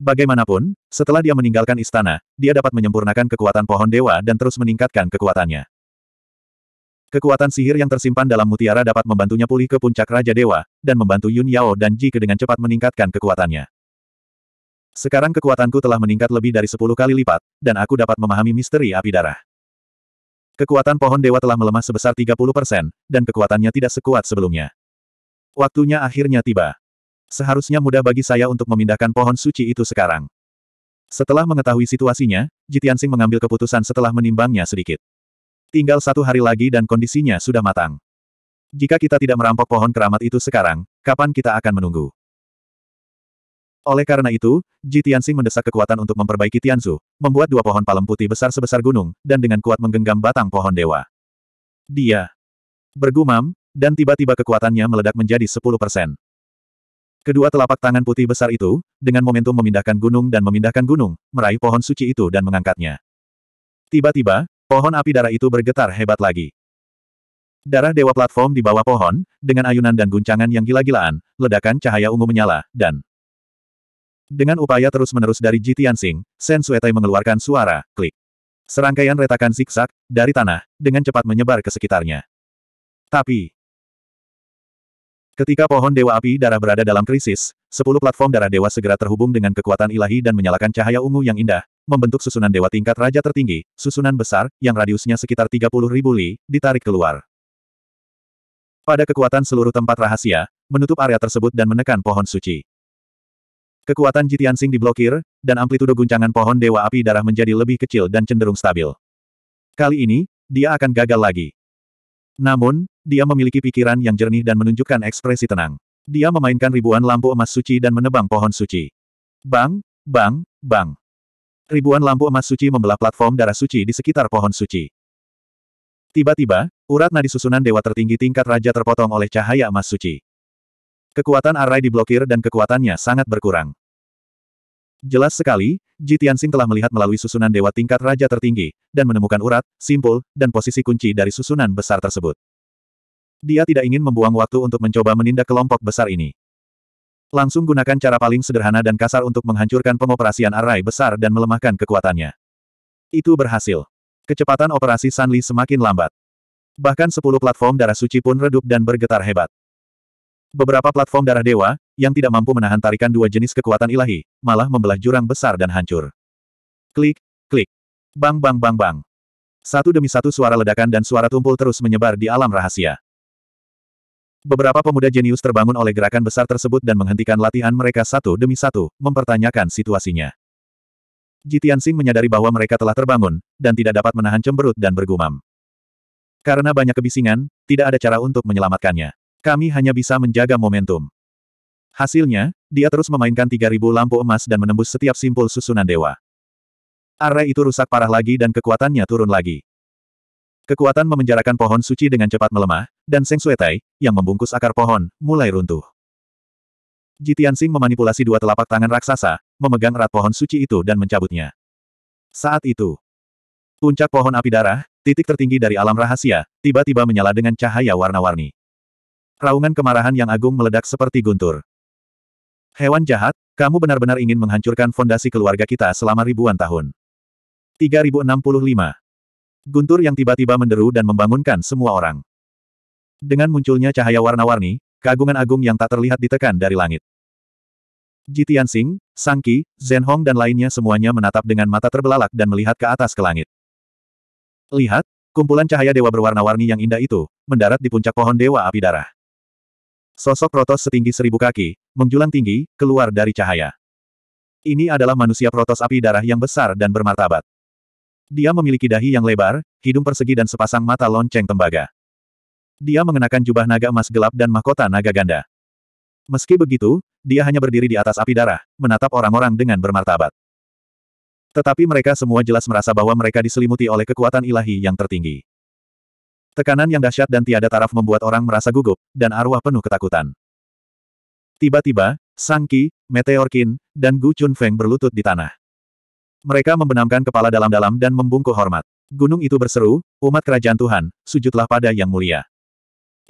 Bagaimanapun, setelah dia meninggalkan istana, dia dapat menyempurnakan kekuatan pohon dewa dan terus meningkatkan kekuatannya. Kekuatan sihir yang tersimpan dalam mutiara dapat membantunya pulih ke puncak Raja Dewa, dan membantu Yun Yao dan Ji Ke dengan cepat meningkatkan kekuatannya. Sekarang kekuatanku telah meningkat lebih dari 10 kali lipat, dan aku dapat memahami misteri api darah. Kekuatan pohon dewa telah melemah sebesar 30 persen, dan kekuatannya tidak sekuat sebelumnya. Waktunya akhirnya tiba. Seharusnya mudah bagi saya untuk memindahkan pohon suci itu sekarang. Setelah mengetahui situasinya, Jitiansing mengambil keputusan setelah menimbangnya sedikit. Tinggal satu hari lagi dan kondisinya sudah matang. Jika kita tidak merampok pohon keramat itu sekarang, kapan kita akan menunggu? Oleh karena itu, Ji Tianxing mendesak kekuatan untuk memperbaiki Tianzu, membuat dua pohon palem putih besar sebesar gunung, dan dengan kuat menggenggam batang pohon dewa. Dia bergumam, dan tiba-tiba kekuatannya meledak menjadi 10 persen. Kedua telapak tangan putih besar itu, dengan momentum memindahkan gunung dan memindahkan gunung, meraih pohon suci itu dan mengangkatnya. Tiba-tiba, pohon api darah itu bergetar hebat lagi. Darah dewa platform di bawah pohon, dengan ayunan dan guncangan yang gila-gilaan, ledakan cahaya ungu menyala, dan dengan upaya terus-menerus dari Ji Tianxing, Shen Suetai mengeluarkan suara, klik. Serangkaian retakan zigzag, dari tanah, dengan cepat menyebar ke sekitarnya. Tapi, ketika pohon Dewa Api Darah berada dalam krisis, sepuluh platform darah dewa segera terhubung dengan kekuatan ilahi dan menyalakan cahaya ungu yang indah, membentuk susunan dewa tingkat raja tertinggi, susunan besar, yang radiusnya sekitar ribu li, ditarik keluar. Pada kekuatan seluruh tempat rahasia, menutup area tersebut dan menekan pohon suci. Kekuatan Jitian Sing diblokir, dan amplitudo guncangan pohon Dewa Api Darah menjadi lebih kecil dan cenderung stabil. Kali ini, dia akan gagal lagi. Namun, dia memiliki pikiran yang jernih dan menunjukkan ekspresi tenang. Dia memainkan ribuan lampu emas suci dan menebang pohon suci. Bang, bang, bang. Ribuan lampu emas suci membelah platform darah suci di sekitar pohon suci. Tiba-tiba, urat nadi susunan dewa tertinggi tingkat raja terpotong oleh cahaya emas suci. Kekuatan Arai diblokir dan kekuatannya sangat berkurang. Jelas sekali, Ji Tianxing telah melihat melalui susunan dewa tingkat raja tertinggi, dan menemukan urat, simpul, dan posisi kunci dari susunan besar tersebut. Dia tidak ingin membuang waktu untuk mencoba menindak kelompok besar ini. Langsung gunakan cara paling sederhana dan kasar untuk menghancurkan pengoperasian array besar dan melemahkan kekuatannya. Itu berhasil. Kecepatan operasi Sanli semakin lambat. Bahkan sepuluh platform darah suci pun redup dan bergetar hebat. Beberapa platform darah dewa, yang tidak mampu menahan tarikan dua jenis kekuatan ilahi, malah membelah jurang besar dan hancur. Klik, klik. Bang bang bang bang. Satu demi satu suara ledakan dan suara tumpul terus menyebar di alam rahasia. Beberapa pemuda jenius terbangun oleh gerakan besar tersebut dan menghentikan latihan mereka satu demi satu, mempertanyakan situasinya. Jitian Sing menyadari bahwa mereka telah terbangun, dan tidak dapat menahan cemberut dan bergumam. Karena banyak kebisingan, tidak ada cara untuk menyelamatkannya. Kami hanya bisa menjaga momentum. Hasilnya, dia terus memainkan 3000 lampu emas dan menembus setiap simpul susunan dewa. Array itu rusak parah lagi dan kekuatannya turun lagi. Kekuatan memenjarakan pohon suci dengan cepat melemah, dan Seng Suetai, yang membungkus akar pohon, mulai runtuh. Jitian Sing memanipulasi dua telapak tangan raksasa, memegang erat pohon suci itu dan mencabutnya. Saat itu, puncak pohon api darah, titik tertinggi dari alam rahasia, tiba-tiba menyala dengan cahaya warna-warni. Raungan kemarahan yang agung meledak seperti guntur. Hewan jahat, kamu benar-benar ingin menghancurkan fondasi keluarga kita selama ribuan tahun. 3065. Guntur yang tiba-tiba menderu dan membangunkan semua orang. Dengan munculnya cahaya warna-warni, keagungan agung yang tak terlihat ditekan dari langit. Jitian Singh, Sangki, Zhen Hong dan lainnya semuanya menatap dengan mata terbelalak dan melihat ke atas ke langit. Lihat, kumpulan cahaya dewa berwarna-warni yang indah itu, mendarat di puncak pohon dewa api darah. Sosok Protos setinggi seribu kaki, menjulang tinggi, keluar dari cahaya. Ini adalah manusia Protos api darah yang besar dan bermartabat. Dia memiliki dahi yang lebar, hidung persegi dan sepasang mata lonceng tembaga. Dia mengenakan jubah naga emas gelap dan mahkota naga ganda. Meski begitu, dia hanya berdiri di atas api darah, menatap orang-orang dengan bermartabat. Tetapi mereka semua jelas merasa bahwa mereka diselimuti oleh kekuatan ilahi yang tertinggi. Tekanan yang dahsyat dan tiada taraf membuat orang merasa gugup, dan arwah penuh ketakutan. Tiba-tiba, Sang Ki, Meteor Kin, dan Gu Chun Feng berlutut di tanah. Mereka membenamkan kepala dalam-dalam dan membungkuk hormat. Gunung itu berseru, umat kerajaan Tuhan, sujudlah pada yang mulia.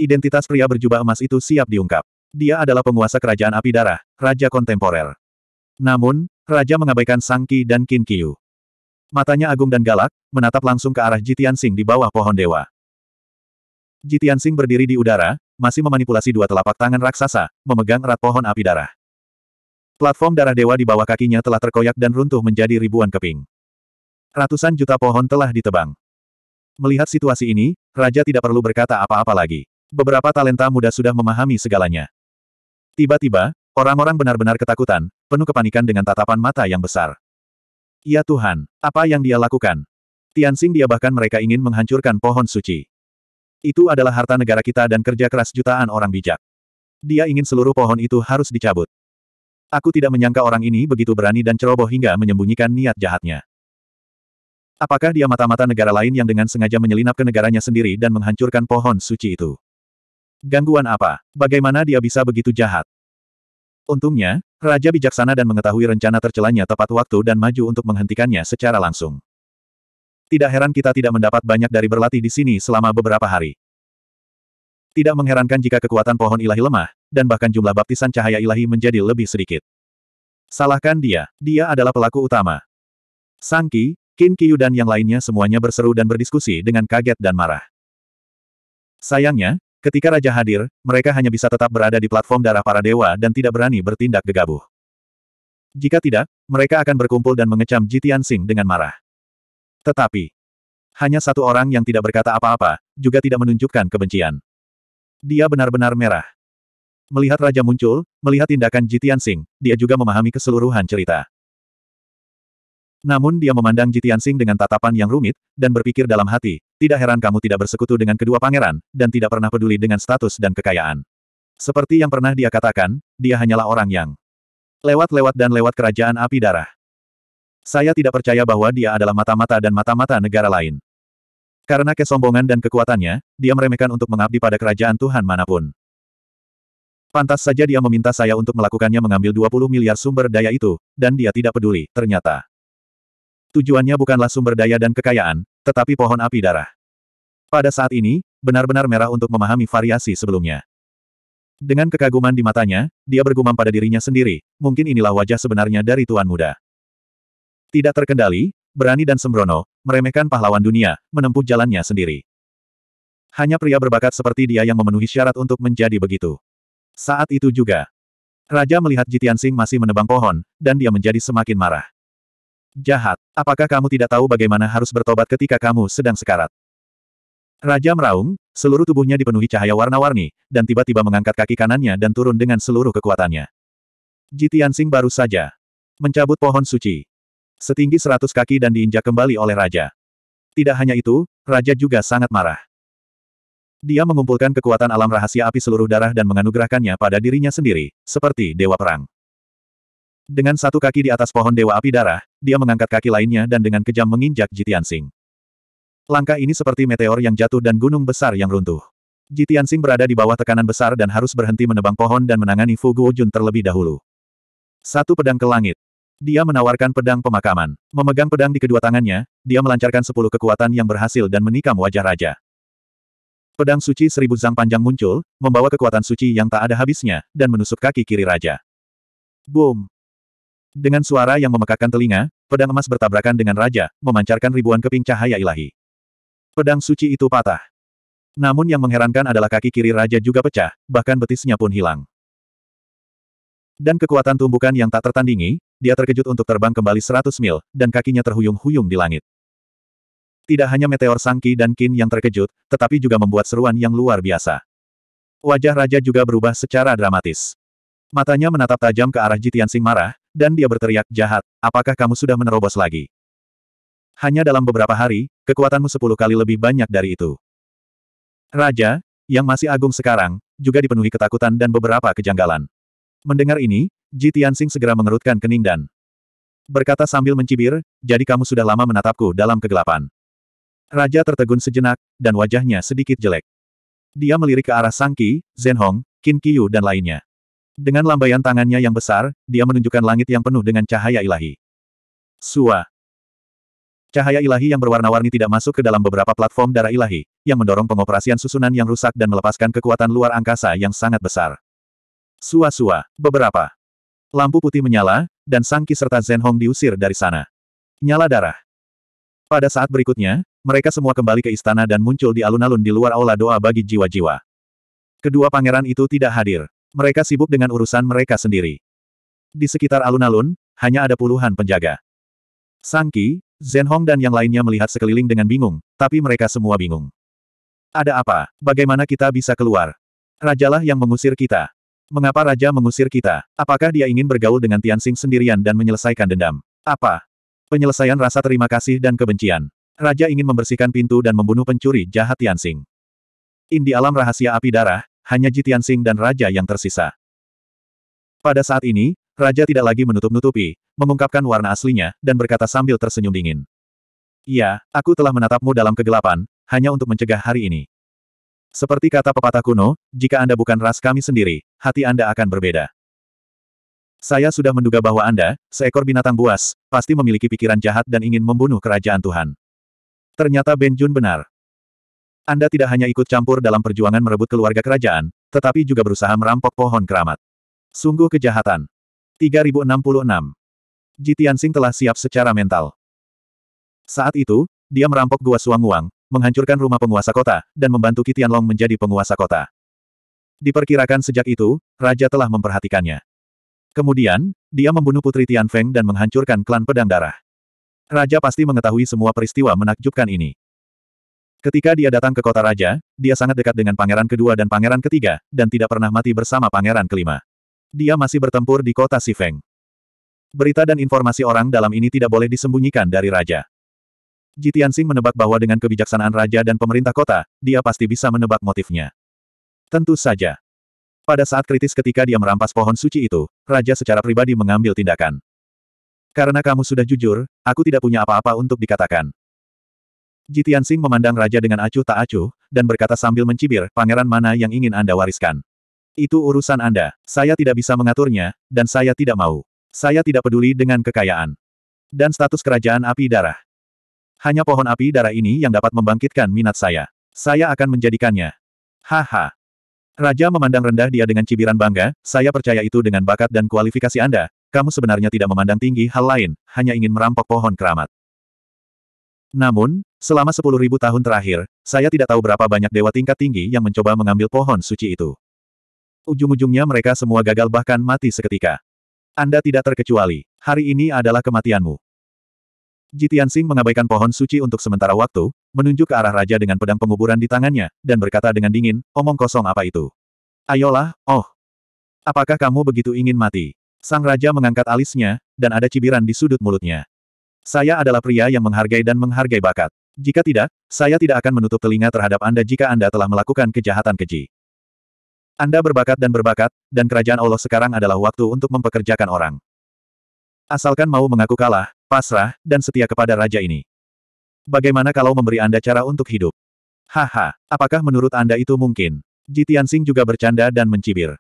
Identitas pria berjubah emas itu siap diungkap. Dia adalah penguasa kerajaan api darah, raja kontemporer. Namun, raja mengabaikan Sang Ki dan Qin Qiu. Matanya agung dan galak, menatap langsung ke arah Jitian Sing di bawah pohon dewa. Sing berdiri di udara, masih memanipulasi dua telapak tangan raksasa, memegang erat pohon api darah. Platform darah dewa di bawah kakinya telah terkoyak dan runtuh menjadi ribuan keping. Ratusan juta pohon telah ditebang. Melihat situasi ini, Raja tidak perlu berkata apa-apa lagi. Beberapa talenta muda sudah memahami segalanya. Tiba-tiba, orang-orang benar-benar ketakutan, penuh kepanikan dengan tatapan mata yang besar. Ya Tuhan, apa yang dia lakukan? Tianxing dia bahkan mereka ingin menghancurkan pohon suci. Itu adalah harta negara kita dan kerja keras jutaan orang bijak. Dia ingin seluruh pohon itu harus dicabut. Aku tidak menyangka orang ini begitu berani dan ceroboh hingga menyembunyikan niat jahatnya. Apakah dia mata-mata negara lain yang dengan sengaja menyelinap ke negaranya sendiri dan menghancurkan pohon suci itu? Gangguan apa? Bagaimana dia bisa begitu jahat? Untungnya, Raja bijaksana dan mengetahui rencana tercelanya tepat waktu dan maju untuk menghentikannya secara langsung. Tidak heran kita tidak mendapat banyak dari berlatih di sini selama beberapa hari. Tidak mengherankan jika kekuatan pohon ilahi lemah, dan bahkan jumlah baptisan cahaya ilahi menjadi lebih sedikit. Salahkan dia, dia adalah pelaku utama. Sangki, Qin Qiu dan yang lainnya semuanya berseru dan berdiskusi dengan kaget dan marah. Sayangnya, ketika Raja hadir, mereka hanya bisa tetap berada di platform darah para dewa dan tidak berani bertindak gegabah. Jika tidak, mereka akan berkumpul dan mengecam Jitian Sing dengan marah. Tetapi, hanya satu orang yang tidak berkata apa-apa, juga tidak menunjukkan kebencian. Dia benar-benar merah. Melihat Raja muncul, melihat tindakan Jitian Sing, dia juga memahami keseluruhan cerita. Namun dia memandang Jitian Sing dengan tatapan yang rumit, dan berpikir dalam hati, tidak heran kamu tidak bersekutu dengan kedua pangeran, dan tidak pernah peduli dengan status dan kekayaan. Seperti yang pernah dia katakan, dia hanyalah orang yang lewat-lewat dan lewat kerajaan api darah. Saya tidak percaya bahwa dia adalah mata-mata dan mata-mata negara lain. Karena kesombongan dan kekuatannya, dia meremehkan untuk mengabdi pada kerajaan Tuhan manapun. Pantas saja dia meminta saya untuk melakukannya mengambil 20 miliar sumber daya itu, dan dia tidak peduli, ternyata. Tujuannya bukanlah sumber daya dan kekayaan, tetapi pohon api darah. Pada saat ini, benar-benar merah untuk memahami variasi sebelumnya. Dengan kekaguman di matanya, dia bergumam pada dirinya sendiri, mungkin inilah wajah sebenarnya dari Tuan Muda. Tidak terkendali, berani dan sembrono, meremehkan pahlawan dunia, menempuh jalannya sendiri. Hanya pria berbakat seperti dia yang memenuhi syarat untuk menjadi begitu. Saat itu juga, Raja melihat Jitian Sing masih menebang pohon, dan dia menjadi semakin marah. Jahat, apakah kamu tidak tahu bagaimana harus bertobat ketika kamu sedang sekarat? Raja meraung, seluruh tubuhnya dipenuhi cahaya warna-warni, dan tiba-tiba mengangkat kaki kanannya dan turun dengan seluruh kekuatannya. Jitian Sing baru saja mencabut pohon suci setinggi seratus kaki dan diinjak kembali oleh raja. Tidak hanya itu, raja juga sangat marah. Dia mengumpulkan kekuatan alam rahasia api seluruh darah dan menganugerahkannya pada dirinya sendiri, seperti dewa perang. Dengan satu kaki di atas pohon dewa api darah, dia mengangkat kaki lainnya dan dengan kejam menginjak Jitian Sing. Langkah ini seperti meteor yang jatuh dan gunung besar yang runtuh. Jitian Sing berada di bawah tekanan besar dan harus berhenti menebang pohon dan menangani Fu Guojun terlebih dahulu. Satu pedang ke langit. Dia menawarkan pedang pemakaman. Memegang pedang di kedua tangannya, dia melancarkan sepuluh kekuatan yang berhasil dan menikam wajah raja. Pedang suci seribu zang panjang muncul, membawa kekuatan suci yang tak ada habisnya, dan menusuk kaki kiri raja. Boom! Dengan suara yang memekakkan telinga, pedang emas bertabrakan dengan raja, memancarkan ribuan keping cahaya ilahi. Pedang suci itu patah. Namun yang mengherankan adalah kaki kiri raja juga pecah, bahkan betisnya pun hilang dan kekuatan tumbukan yang tak tertandingi, dia terkejut untuk terbang kembali 100 mil, dan kakinya terhuyung-huyung di langit. Tidak hanya meteor Sangki dan Qin yang terkejut, tetapi juga membuat seruan yang luar biasa. Wajah raja juga berubah secara dramatis. Matanya menatap tajam ke arah Jitian Sing marah, dan dia berteriak, jahat, apakah kamu sudah menerobos lagi? Hanya dalam beberapa hari, kekuatanmu sepuluh kali lebih banyak dari itu. Raja, yang masih agung sekarang, juga dipenuhi ketakutan dan beberapa kejanggalan. Mendengar ini, Ji Tianxing segera mengerutkan kening dan berkata sambil mencibir, jadi kamu sudah lama menatapku dalam kegelapan. Raja tertegun sejenak, dan wajahnya sedikit jelek. Dia melirik ke arah Sangki, Zenhong, Qin Qiyu dan lainnya. Dengan lambaian tangannya yang besar, dia menunjukkan langit yang penuh dengan cahaya ilahi. Sua. Cahaya ilahi yang berwarna-warni tidak masuk ke dalam beberapa platform darah ilahi, yang mendorong pengoperasian susunan yang rusak dan melepaskan kekuatan luar angkasa yang sangat besar. Sua-sua, beberapa. Lampu putih menyala, dan Sangki serta Zhen Hong diusir dari sana. Nyala darah. Pada saat berikutnya, mereka semua kembali ke istana dan muncul di alun-alun di luar aula doa bagi jiwa-jiwa. Kedua pangeran itu tidak hadir. Mereka sibuk dengan urusan mereka sendiri. Di sekitar alun-alun, hanya ada puluhan penjaga. Sangki, Zhen Hong dan yang lainnya melihat sekeliling dengan bingung, tapi mereka semua bingung. Ada apa? Bagaimana kita bisa keluar? Rajalah yang mengusir kita. Mengapa Raja mengusir kita? Apakah dia ingin bergaul dengan Tianxing sendirian dan menyelesaikan dendam? Apa? Penyelesaian rasa terima kasih dan kebencian. Raja ingin membersihkan pintu dan membunuh pencuri jahat Tianxing. Indi alam rahasia api darah, hanya Ji Tianxing dan Raja yang tersisa. Pada saat ini, Raja tidak lagi menutup-nutupi, mengungkapkan warna aslinya, dan berkata sambil tersenyum dingin. Iya, aku telah menatapmu dalam kegelapan, hanya untuk mencegah hari ini. Seperti kata pepatah kuno, jika Anda bukan ras kami sendiri, hati Anda akan berbeda. Saya sudah menduga bahwa Anda, seekor binatang buas, pasti memiliki pikiran jahat dan ingin membunuh kerajaan Tuhan. Ternyata Ben Jun benar. Anda tidak hanya ikut campur dalam perjuangan merebut keluarga kerajaan, tetapi juga berusaha merampok pohon keramat. Sungguh kejahatan. 3066. Ji Tianxing telah siap secara mental. Saat itu, dia merampok gua Suang uang menghancurkan rumah penguasa kota, dan membantu Kitian Long menjadi penguasa kota. Diperkirakan sejak itu, Raja telah memperhatikannya. Kemudian, dia membunuh Putri Tian Feng dan menghancurkan klan pedang darah. Raja pasti mengetahui semua peristiwa menakjubkan ini. Ketika dia datang ke kota raja, dia sangat dekat dengan pangeran kedua dan pangeran ketiga, dan tidak pernah mati bersama pangeran kelima. Dia masih bertempur di kota Sifeng. Berita dan informasi orang dalam ini tidak boleh disembunyikan dari raja. Jitian Tianxing menebak bahwa dengan kebijaksanaan raja dan pemerintah kota, dia pasti bisa menebak motifnya. Tentu saja. Pada saat kritis ketika dia merampas pohon suci itu, raja secara pribadi mengambil tindakan. Karena kamu sudah jujur, aku tidak punya apa-apa untuk dikatakan. Jitian Tianxing memandang raja dengan acuh tak acuh, dan berkata sambil mencibir, pangeran mana yang ingin Anda wariskan. Itu urusan Anda, saya tidak bisa mengaturnya, dan saya tidak mau. Saya tidak peduli dengan kekayaan. Dan status kerajaan api darah. Hanya pohon api darah ini yang dapat membangkitkan minat saya. Saya akan menjadikannya. Haha. Raja memandang rendah dia dengan cibiran bangga, saya percaya itu dengan bakat dan kualifikasi Anda, kamu sebenarnya tidak memandang tinggi hal lain, hanya ingin merampok pohon keramat. Namun, selama sepuluh ribu tahun terakhir, saya tidak tahu berapa banyak dewa tingkat tinggi yang mencoba mengambil pohon suci itu. Ujung-ujungnya mereka semua gagal bahkan mati seketika. Anda tidak terkecuali. Hari ini adalah kematianmu. Jitian Sing mengabaikan pohon suci untuk sementara waktu, menunjuk ke arah raja dengan pedang penguburan di tangannya, dan berkata dengan dingin, omong kosong apa itu? Ayolah, oh. Apakah kamu begitu ingin mati? Sang raja mengangkat alisnya, dan ada cibiran di sudut mulutnya. Saya adalah pria yang menghargai dan menghargai bakat. Jika tidak, saya tidak akan menutup telinga terhadap Anda jika Anda telah melakukan kejahatan keji. Anda berbakat dan berbakat, dan kerajaan Allah sekarang adalah waktu untuk mempekerjakan orang. Asalkan mau mengaku kalah, pasrah, dan setia kepada raja ini. Bagaimana kalau memberi Anda cara untuk hidup? Haha, apakah menurut Anda itu mungkin? Jitian juga bercanda dan mencibir.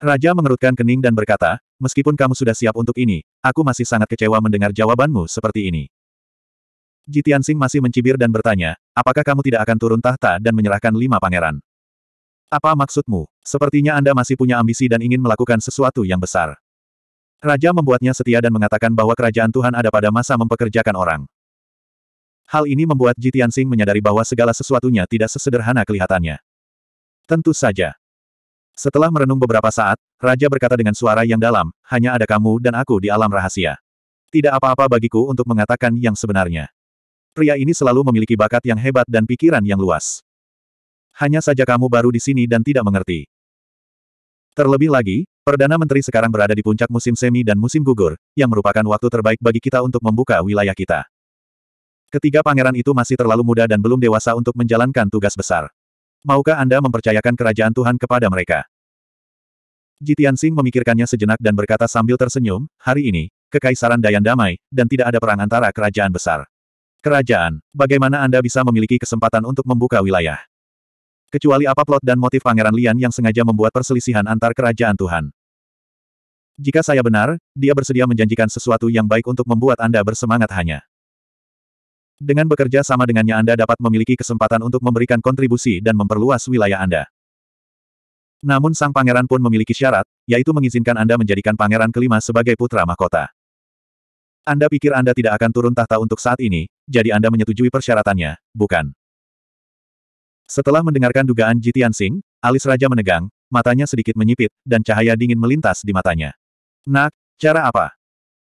Raja mengerutkan kening dan berkata, meskipun kamu sudah siap untuk ini, aku masih sangat kecewa mendengar jawabanmu seperti ini. Jitian masih mencibir dan bertanya, apakah kamu tidak akan turun tahta dan menyerahkan lima pangeran? Apa maksudmu? Sepertinya Anda masih punya ambisi dan ingin melakukan sesuatu yang besar. Raja membuatnya setia dan mengatakan bahwa kerajaan Tuhan ada pada masa mempekerjakan orang. Hal ini membuat Jitian Tianxing menyadari bahwa segala sesuatunya tidak sesederhana kelihatannya. Tentu saja. Setelah merenung beberapa saat, Raja berkata dengan suara yang dalam, hanya ada kamu dan aku di alam rahasia. Tidak apa-apa bagiku untuk mengatakan yang sebenarnya. Pria ini selalu memiliki bakat yang hebat dan pikiran yang luas. Hanya saja kamu baru di sini dan tidak mengerti. Terlebih lagi, Perdana Menteri sekarang berada di puncak musim semi dan musim gugur, yang merupakan waktu terbaik bagi kita untuk membuka wilayah kita. Ketiga pangeran itu masih terlalu muda dan belum dewasa untuk menjalankan tugas besar. Maukah Anda mempercayakan kerajaan Tuhan kepada mereka? Jitian Singh memikirkannya sejenak dan berkata sambil tersenyum, hari ini, kekaisaran Dayan damai, dan tidak ada perang antara kerajaan besar. Kerajaan, bagaimana Anda bisa memiliki kesempatan untuk membuka wilayah? Kecuali apa plot dan motif Pangeran Lian yang sengaja membuat perselisihan antar kerajaan Tuhan. Jika saya benar, dia bersedia menjanjikan sesuatu yang baik untuk membuat Anda bersemangat hanya. Dengan bekerja sama dengannya Anda dapat memiliki kesempatan untuk memberikan kontribusi dan memperluas wilayah Anda. Namun sang pangeran pun memiliki syarat, yaitu mengizinkan Anda menjadikan pangeran kelima sebagai putra mahkota. Anda pikir Anda tidak akan turun tahta untuk saat ini, jadi Anda menyetujui persyaratannya, bukan? Setelah mendengarkan dugaan Jitian Singh, alis raja menegang, matanya sedikit menyipit, dan cahaya dingin melintas di matanya. Nak, cara apa?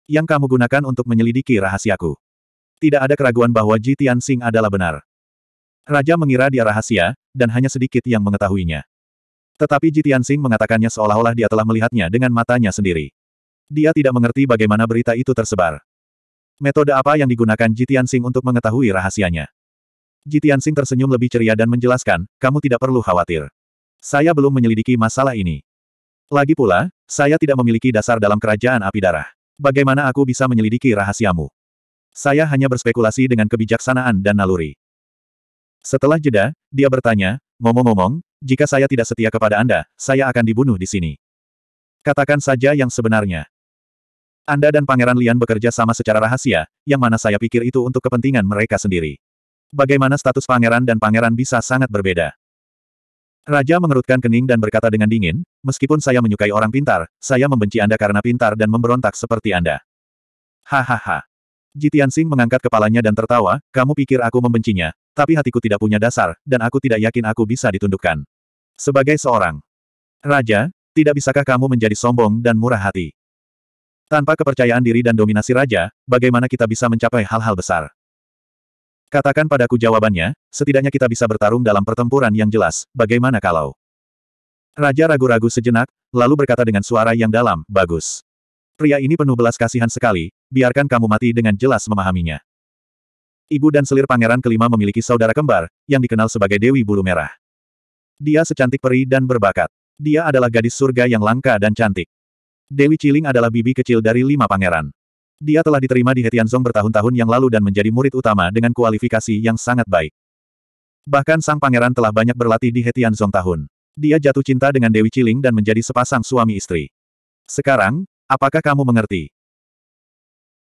Yang kamu gunakan untuk menyelidiki rahasiaku. Tidak ada keraguan bahwa Ji Tianxing adalah benar. Raja mengira dia rahasia, dan hanya sedikit yang mengetahuinya. Tetapi Ji Tianxing mengatakannya seolah-olah dia telah melihatnya dengan matanya sendiri. Dia tidak mengerti bagaimana berita itu tersebar. Metode apa yang digunakan Ji Tianxing untuk mengetahui rahasianya? Ji Tianxing tersenyum lebih ceria dan menjelaskan, kamu tidak perlu khawatir. Saya belum menyelidiki masalah ini. Lagi pula, saya tidak memiliki dasar dalam kerajaan api darah. Bagaimana aku bisa menyelidiki rahasiamu? Saya hanya berspekulasi dengan kebijaksanaan dan naluri. Setelah jeda, dia bertanya, ngomong-ngomong, jika saya tidak setia kepada Anda, saya akan dibunuh di sini. Katakan saja yang sebenarnya. Anda dan Pangeran Lian bekerja sama secara rahasia, yang mana saya pikir itu untuk kepentingan mereka sendiri. Bagaimana status pangeran dan pangeran bisa sangat berbeda. Raja mengerutkan kening dan berkata dengan dingin, meskipun saya menyukai orang pintar, saya membenci Anda karena pintar dan memberontak seperti Anda. Hahaha. Jitian Sing mengangkat kepalanya dan tertawa, kamu pikir aku membencinya, tapi hatiku tidak punya dasar, dan aku tidak yakin aku bisa ditundukkan. Sebagai seorang raja, tidak bisakah kamu menjadi sombong dan murah hati? Tanpa kepercayaan diri dan dominasi raja, bagaimana kita bisa mencapai hal-hal besar? Katakan padaku jawabannya, setidaknya kita bisa bertarung dalam pertempuran yang jelas, bagaimana kalau... Raja ragu-ragu sejenak, lalu berkata dengan suara yang dalam, bagus. Pria ini penuh belas kasihan sekali, biarkan kamu mati dengan jelas memahaminya. Ibu dan selir pangeran kelima memiliki saudara kembar, yang dikenal sebagai Dewi Bulu Merah. Dia secantik peri dan berbakat. Dia adalah gadis surga yang langka dan cantik. Dewi Ciling adalah bibi kecil dari lima pangeran. Dia telah diterima di Hetianzong bertahun-tahun yang lalu dan menjadi murid utama dengan kualifikasi yang sangat baik. Bahkan sang pangeran telah banyak berlatih di Hetianzong tahun. Dia jatuh cinta dengan Dewi Ciling dan menjadi sepasang suami istri. Sekarang, apakah kamu mengerti?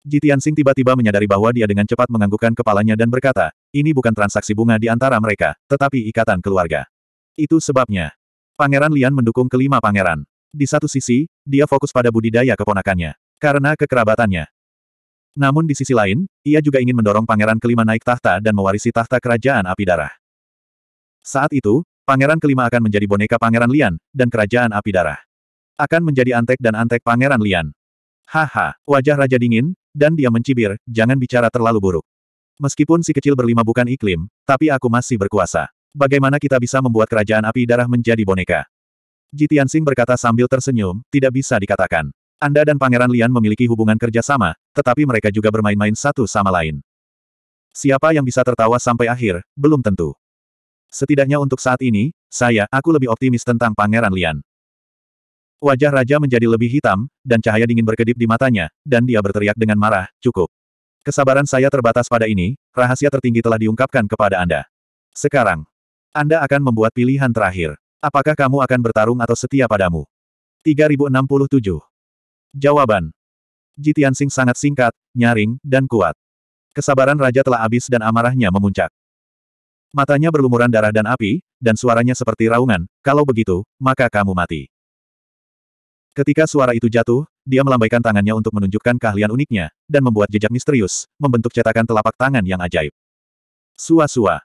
Jitian Sing tiba-tiba menyadari bahwa dia dengan cepat menganggukkan kepalanya dan berkata, ini bukan transaksi bunga di antara mereka, tetapi ikatan keluarga. Itu sebabnya. Pangeran Lian mendukung kelima pangeran. Di satu sisi, dia fokus pada budidaya keponakannya. Karena kekerabatannya, namun di sisi lain, ia juga ingin mendorong pangeran kelima naik tahta dan mewarisi tahta kerajaan api darah. Saat itu, pangeran kelima akan menjadi boneka pangeran Lian, dan kerajaan api darah. Akan menjadi antek dan antek pangeran Lian. Haha, wajah raja dingin, dan dia mencibir, jangan bicara terlalu buruk. Meskipun si kecil berlima bukan iklim, tapi aku masih berkuasa. Bagaimana kita bisa membuat kerajaan api darah menjadi boneka? Jitian Singh berkata sambil tersenyum, tidak bisa dikatakan. Anda dan Pangeran Lian memiliki hubungan kerja sama, tetapi mereka juga bermain-main satu sama lain. Siapa yang bisa tertawa sampai akhir, belum tentu. Setidaknya untuk saat ini, saya, aku lebih optimis tentang Pangeran Lian. Wajah Raja menjadi lebih hitam, dan cahaya dingin berkedip di matanya, dan dia berteriak dengan marah, cukup. Kesabaran saya terbatas pada ini, rahasia tertinggi telah diungkapkan kepada Anda. Sekarang, Anda akan membuat pilihan terakhir. Apakah kamu akan bertarung atau setia padamu? 3067 Jawaban. Jitian Sing sangat singkat, nyaring, dan kuat. Kesabaran raja telah habis dan amarahnya memuncak. Matanya berlumuran darah dan api, dan suaranya seperti raungan, kalau begitu, maka kamu mati. Ketika suara itu jatuh, dia melambaikan tangannya untuk menunjukkan keahlian uniknya, dan membuat jejak misterius, membentuk cetakan telapak tangan yang ajaib. Sua-sua.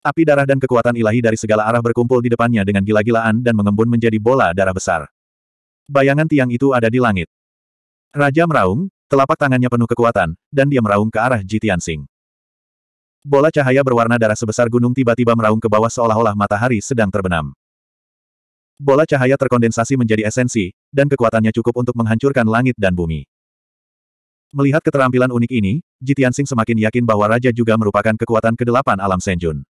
Api darah dan kekuatan ilahi dari segala arah berkumpul di depannya dengan gila-gilaan dan mengembun menjadi bola darah besar. Bayangan tiang itu ada di langit. Raja meraung, telapak tangannya penuh kekuatan, dan dia meraung ke arah Jitian Sing. Bola cahaya berwarna darah sebesar gunung tiba-tiba meraung ke bawah seolah-olah matahari sedang terbenam. Bola cahaya terkondensasi menjadi esensi, dan kekuatannya cukup untuk menghancurkan langit dan bumi. Melihat keterampilan unik ini, Jitian Sing semakin yakin bahwa Raja juga merupakan kekuatan kedelapan alam Senjun.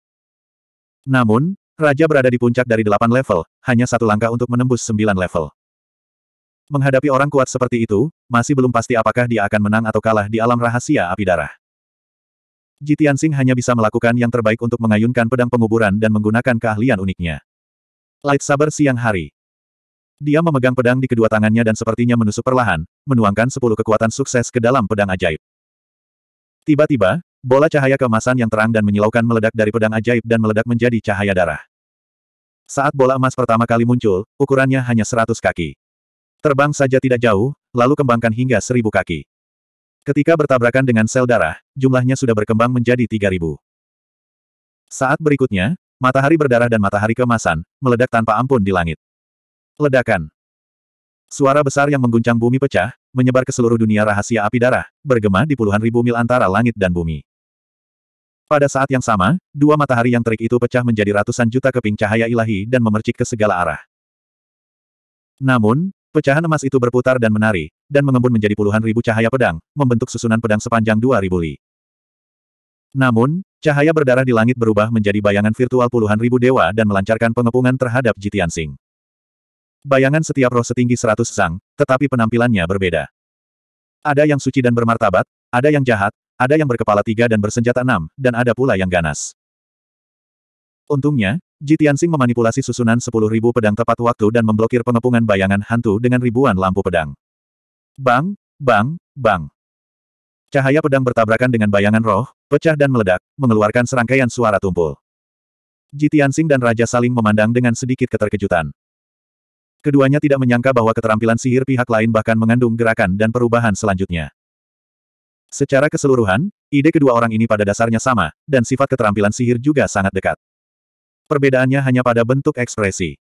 Namun, Raja berada di puncak dari delapan level, hanya satu langkah untuk menembus sembilan level. Menghadapi orang kuat seperti itu, masih belum pasti apakah dia akan menang atau kalah di alam rahasia api darah. Jitian Singh hanya bisa melakukan yang terbaik untuk mengayunkan pedang penguburan dan menggunakan keahlian uniknya. Light saber siang hari. Dia memegang pedang di kedua tangannya dan sepertinya menusuk perlahan, menuangkan sepuluh kekuatan sukses ke dalam pedang ajaib. Tiba-tiba, bola cahaya keemasan yang terang dan menyilaukan meledak dari pedang ajaib dan meledak menjadi cahaya darah. Saat bola emas pertama kali muncul, ukurannya hanya seratus kaki. Terbang saja tidak jauh, lalu kembangkan hingga seribu kaki. Ketika bertabrakan dengan sel darah, jumlahnya sudah berkembang menjadi tiga ribu. Saat berikutnya, matahari berdarah dan matahari kemasan, meledak tanpa ampun di langit. Ledakan. Suara besar yang mengguncang bumi pecah, menyebar ke seluruh dunia rahasia api darah, bergema di puluhan ribu mil antara langit dan bumi. Pada saat yang sama, dua matahari yang terik itu pecah menjadi ratusan juta keping cahaya ilahi dan memercik ke segala arah. Namun, Pecahan emas itu berputar dan menari, dan mengembun menjadi puluhan ribu cahaya pedang, membentuk susunan pedang sepanjang dua ribu li. Namun, cahaya berdarah di langit berubah menjadi bayangan virtual puluhan ribu dewa dan melancarkan pengepungan terhadap Jitian Sing. Bayangan setiap roh setinggi seratus sang, tetapi penampilannya berbeda. Ada yang suci dan bermartabat, ada yang jahat, ada yang berkepala tiga dan bersenjata enam, dan ada pula yang ganas. Untungnya, Jitiansing memanipulasi susunan 10.000 pedang tepat waktu dan memblokir pengepungan bayangan hantu dengan ribuan lampu pedang. Bang, bang, bang. Cahaya pedang bertabrakan dengan bayangan roh, pecah dan meledak, mengeluarkan serangkaian suara tumpul. Jitiansing dan Raja saling memandang dengan sedikit keterkejutan. Keduanya tidak menyangka bahwa keterampilan sihir pihak lain bahkan mengandung gerakan dan perubahan selanjutnya. Secara keseluruhan, ide kedua orang ini pada dasarnya sama, dan sifat keterampilan sihir juga sangat dekat. Perbedaannya hanya pada bentuk ekspresi.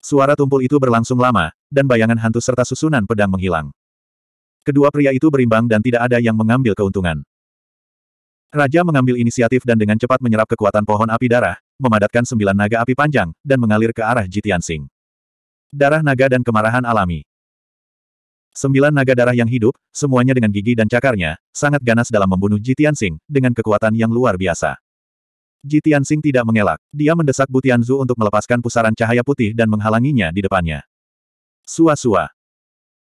Suara tumpul itu berlangsung lama, dan bayangan hantu serta susunan pedang menghilang. Kedua pria itu berimbang dan tidak ada yang mengambil keuntungan. Raja mengambil inisiatif dan dengan cepat menyerap kekuatan pohon api darah, memadatkan sembilan naga api panjang, dan mengalir ke arah Jitian Sing. Darah naga dan kemarahan alami. Sembilan naga darah yang hidup, semuanya dengan gigi dan cakarnya, sangat ganas dalam membunuh Jitian Sing, dengan kekuatan yang luar biasa. Ji Tianxing tidak mengelak. Dia mendesak Bu Tianzu untuk melepaskan pusaran cahaya putih dan menghalanginya di depannya. Sua-sua.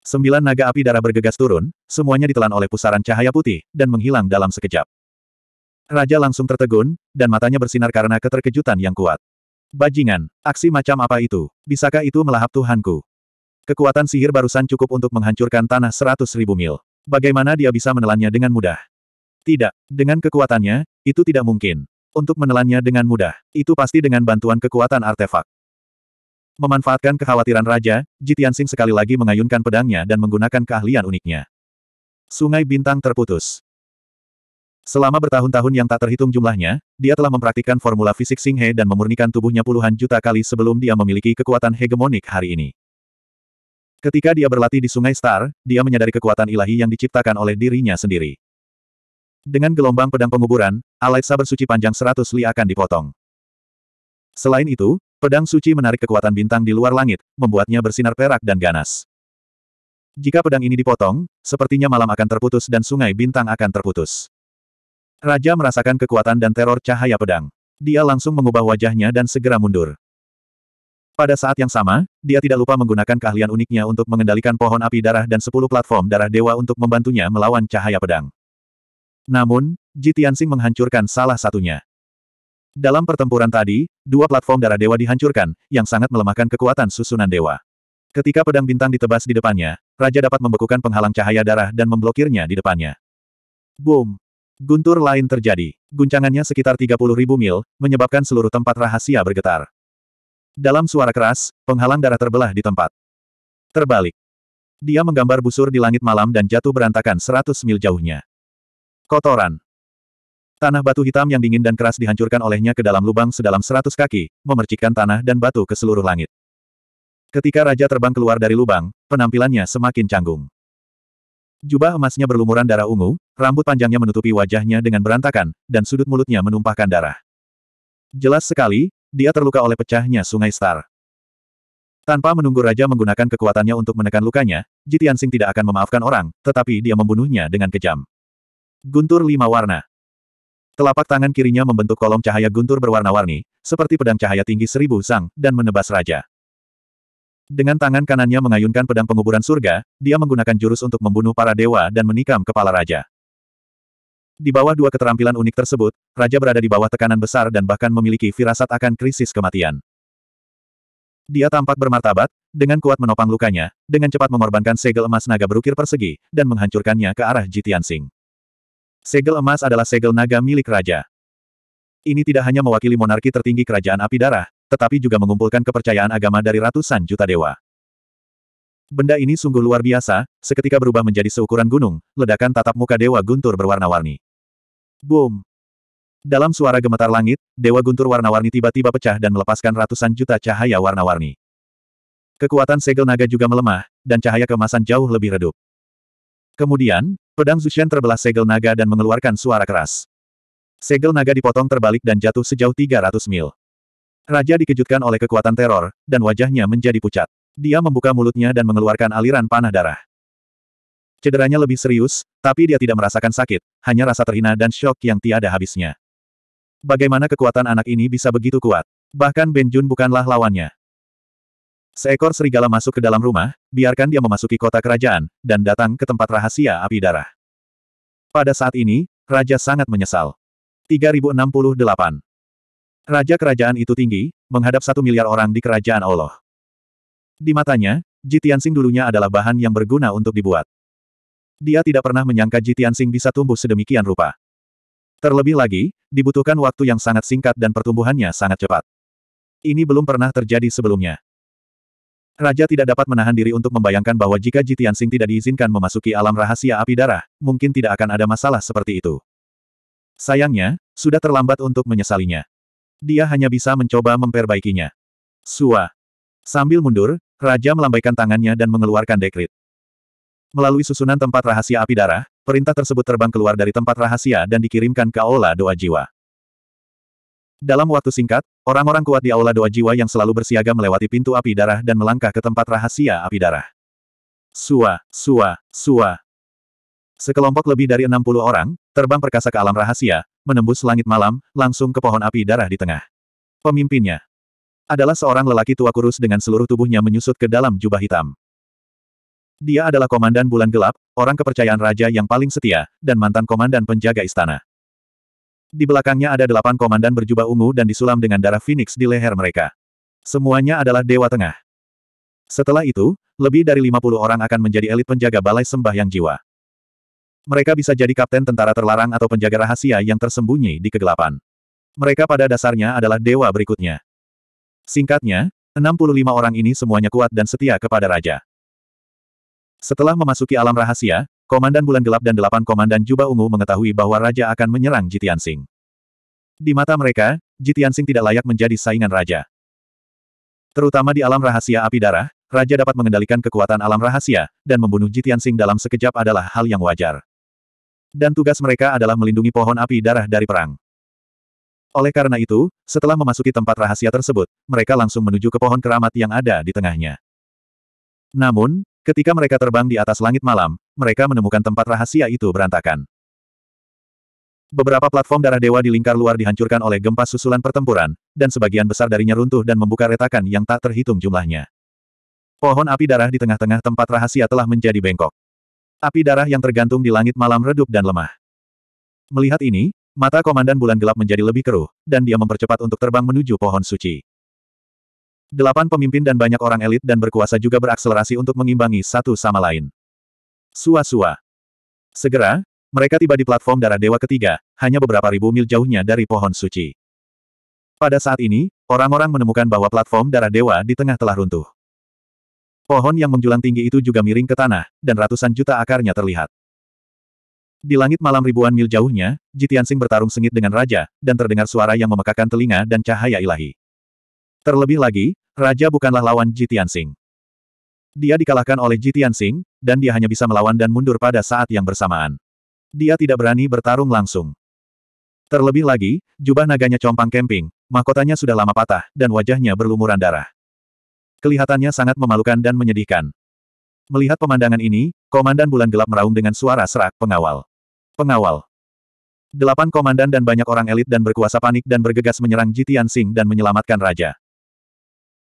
Sembilan naga api darah bergegas turun, semuanya ditelan oleh pusaran cahaya putih, dan menghilang dalam sekejap. Raja langsung tertegun, dan matanya bersinar karena keterkejutan yang kuat. Bajingan, aksi macam apa itu? Bisakah itu melahap Tuhanku? Kekuatan sihir barusan cukup untuk menghancurkan tanah seratus ribu mil. Bagaimana dia bisa menelannya dengan mudah? Tidak, dengan kekuatannya, itu tidak mungkin untuk menelannya dengan mudah. Itu pasti dengan bantuan kekuatan artefak. Memanfaatkan kekhawatiran Raja, Jitian Jitiansing sekali lagi mengayunkan pedangnya dan menggunakan keahlian uniknya. Sungai Bintang terputus. Selama bertahun-tahun yang tak terhitung jumlahnya, dia telah mempraktikkan formula fisik singhe dan memurnikan tubuhnya puluhan juta kali sebelum dia memiliki kekuatan hegemonik hari ini. Ketika dia berlatih di Sungai Star, dia menyadari kekuatan ilahi yang diciptakan oleh dirinya sendiri. Dengan gelombang pedang penguburan, alait saber suci panjang 100 li akan dipotong. Selain itu, pedang suci menarik kekuatan bintang di luar langit, membuatnya bersinar perak dan ganas. Jika pedang ini dipotong, sepertinya malam akan terputus dan sungai bintang akan terputus. Raja merasakan kekuatan dan teror cahaya pedang. Dia langsung mengubah wajahnya dan segera mundur. Pada saat yang sama, dia tidak lupa menggunakan keahlian uniknya untuk mengendalikan pohon api darah dan sepuluh platform darah dewa untuk membantunya melawan cahaya pedang. Namun, Ji Tianxing menghancurkan salah satunya. Dalam pertempuran tadi, dua platform darah dewa dihancurkan, yang sangat melemahkan kekuatan susunan dewa. Ketika pedang bintang ditebas di depannya, Raja dapat membekukan penghalang cahaya darah dan memblokirnya di depannya. Boom! Guntur lain terjadi. Guncangannya sekitar 30.000 mil, menyebabkan seluruh tempat rahasia bergetar. Dalam suara keras, penghalang darah terbelah di tempat. Terbalik. Dia menggambar busur di langit malam dan jatuh berantakan 100 mil jauhnya. Kotoran. Tanah batu hitam yang dingin dan keras dihancurkan olehnya ke dalam lubang sedalam seratus kaki, memercikkan tanah dan batu ke seluruh langit. Ketika raja terbang keluar dari lubang, penampilannya semakin canggung. Jubah emasnya berlumuran darah ungu, rambut panjangnya menutupi wajahnya dengan berantakan, dan sudut mulutnya menumpahkan darah. Jelas sekali, dia terluka oleh pecahnya sungai Star. Tanpa menunggu raja menggunakan kekuatannya untuk menekan lukanya, Jitian Jitiansing tidak akan memaafkan orang, tetapi dia membunuhnya dengan kejam. Guntur lima warna. Telapak tangan kirinya membentuk kolom cahaya guntur berwarna-warni, seperti pedang cahaya tinggi seribu sang, dan menebas raja. Dengan tangan kanannya mengayunkan pedang penguburan surga, dia menggunakan jurus untuk membunuh para dewa dan menikam kepala raja. Di bawah dua keterampilan unik tersebut, raja berada di bawah tekanan besar dan bahkan memiliki firasat akan krisis kematian. Dia tampak bermartabat, dengan kuat menopang lukanya, dengan cepat mengorbankan segel emas naga berukir persegi, dan menghancurkannya ke arah Jitian Singh. Segel emas adalah segel naga milik raja. Ini tidak hanya mewakili monarki tertinggi kerajaan api darah, tetapi juga mengumpulkan kepercayaan agama dari ratusan juta dewa. Benda ini sungguh luar biasa, seketika berubah menjadi seukuran gunung, ledakan tatap muka Dewa Guntur berwarna-warni. Boom! Dalam suara gemetar langit, Dewa Guntur warna-warni tiba-tiba pecah dan melepaskan ratusan juta cahaya warna-warni. Kekuatan segel naga juga melemah, dan cahaya kemasan jauh lebih redup. Kemudian, Pedang Zushan terbelah segel naga dan mengeluarkan suara keras. Segel naga dipotong terbalik dan jatuh sejauh 300 mil. Raja dikejutkan oleh kekuatan teror, dan wajahnya menjadi pucat. Dia membuka mulutnya dan mengeluarkan aliran panah darah. Cederanya lebih serius, tapi dia tidak merasakan sakit, hanya rasa terhina dan shock yang tiada habisnya. Bagaimana kekuatan anak ini bisa begitu kuat? Bahkan Benjun bukanlah lawannya. Seekor serigala masuk ke dalam rumah, biarkan dia memasuki kota kerajaan, dan datang ke tempat rahasia api darah. Pada saat ini, Raja sangat menyesal. 3068 Raja kerajaan itu tinggi, menghadap satu miliar orang di kerajaan Allah. Di matanya, Jitiansing dulunya adalah bahan yang berguna untuk dibuat. Dia tidak pernah menyangka Jitiansing bisa tumbuh sedemikian rupa. Terlebih lagi, dibutuhkan waktu yang sangat singkat dan pertumbuhannya sangat cepat. Ini belum pernah terjadi sebelumnya. Raja tidak dapat menahan diri untuk membayangkan bahwa jika Jitian Sing tidak diizinkan memasuki alam rahasia api darah, mungkin tidak akan ada masalah seperti itu. Sayangnya, sudah terlambat untuk menyesalinya. Dia hanya bisa mencoba memperbaikinya. Sua. Sambil mundur, Raja melambaikan tangannya dan mengeluarkan dekrit. Melalui susunan tempat rahasia api darah, perintah tersebut terbang keluar dari tempat rahasia dan dikirimkan ke Aula Doa Jiwa. Dalam waktu singkat, orang-orang kuat di aula doa jiwa yang selalu bersiaga melewati pintu api darah dan melangkah ke tempat rahasia api darah. Sua, sua, sua. Sekelompok lebih dari 60 orang, terbang perkasa ke alam rahasia, menembus langit malam, langsung ke pohon api darah di tengah. Pemimpinnya adalah seorang lelaki tua kurus dengan seluruh tubuhnya menyusut ke dalam jubah hitam. Dia adalah komandan bulan gelap, orang kepercayaan raja yang paling setia, dan mantan komandan penjaga istana. Di belakangnya ada delapan komandan berjubah ungu dan disulam dengan darah Phoenix di leher mereka. Semuanya adalah Dewa Tengah. Setelah itu, lebih dari 50 orang akan menjadi elit penjaga balai sembahyang jiwa. Mereka bisa jadi kapten tentara terlarang atau penjaga rahasia yang tersembunyi di kegelapan. Mereka pada dasarnya adalah dewa berikutnya. Singkatnya, 65 orang ini semuanya kuat dan setia kepada raja. Setelah memasuki alam rahasia, Komandan Bulan Gelap dan delapan Komandan Jubah Ungu mengetahui bahwa Raja akan menyerang Jitian Sing. Di mata mereka, Jitian Sing tidak layak menjadi saingan Raja. Terutama di alam rahasia api darah, Raja dapat mengendalikan kekuatan alam rahasia, dan membunuh Jitian Sing dalam sekejap adalah hal yang wajar. Dan tugas mereka adalah melindungi pohon api darah dari perang. Oleh karena itu, setelah memasuki tempat rahasia tersebut, mereka langsung menuju ke pohon keramat yang ada di tengahnya. Namun, Ketika mereka terbang di atas langit malam, mereka menemukan tempat rahasia itu berantakan. Beberapa platform darah dewa di lingkar luar dihancurkan oleh gempa susulan pertempuran, dan sebagian besar darinya runtuh dan membuka retakan yang tak terhitung jumlahnya. Pohon api darah di tengah-tengah tempat rahasia telah menjadi bengkok. Api darah yang tergantung di langit malam redup dan lemah. Melihat ini, mata Komandan Bulan Gelap menjadi lebih keruh, dan dia mempercepat untuk terbang menuju pohon suci. Delapan pemimpin dan banyak orang elit dan berkuasa juga berakselerasi untuk mengimbangi satu sama lain. Sua-sua. Segera, mereka tiba di platform darah dewa ketiga, hanya beberapa ribu mil jauhnya dari pohon suci. Pada saat ini, orang-orang menemukan bahwa platform darah dewa di tengah telah runtuh. Pohon yang menjulang tinggi itu juga miring ke tanah, dan ratusan juta akarnya terlihat. Di langit malam ribuan mil jauhnya, Jitiansing bertarung sengit dengan raja, dan terdengar suara yang memekakan telinga dan cahaya ilahi. Terlebih lagi, Raja bukanlah lawan Jitian Singh. Dia dikalahkan oleh Jitian Singh, dan dia hanya bisa melawan dan mundur pada saat yang bersamaan. Dia tidak berani bertarung langsung. Terlebih lagi, jubah naganya compang kemping, mahkotanya sudah lama patah, dan wajahnya berlumuran darah. Kelihatannya sangat memalukan dan menyedihkan. Melihat pemandangan ini, Komandan Bulan Gelap meraung dengan suara serak pengawal. Pengawal. Delapan komandan dan banyak orang elit dan berkuasa panik dan bergegas menyerang Jitian Singh dan menyelamatkan raja.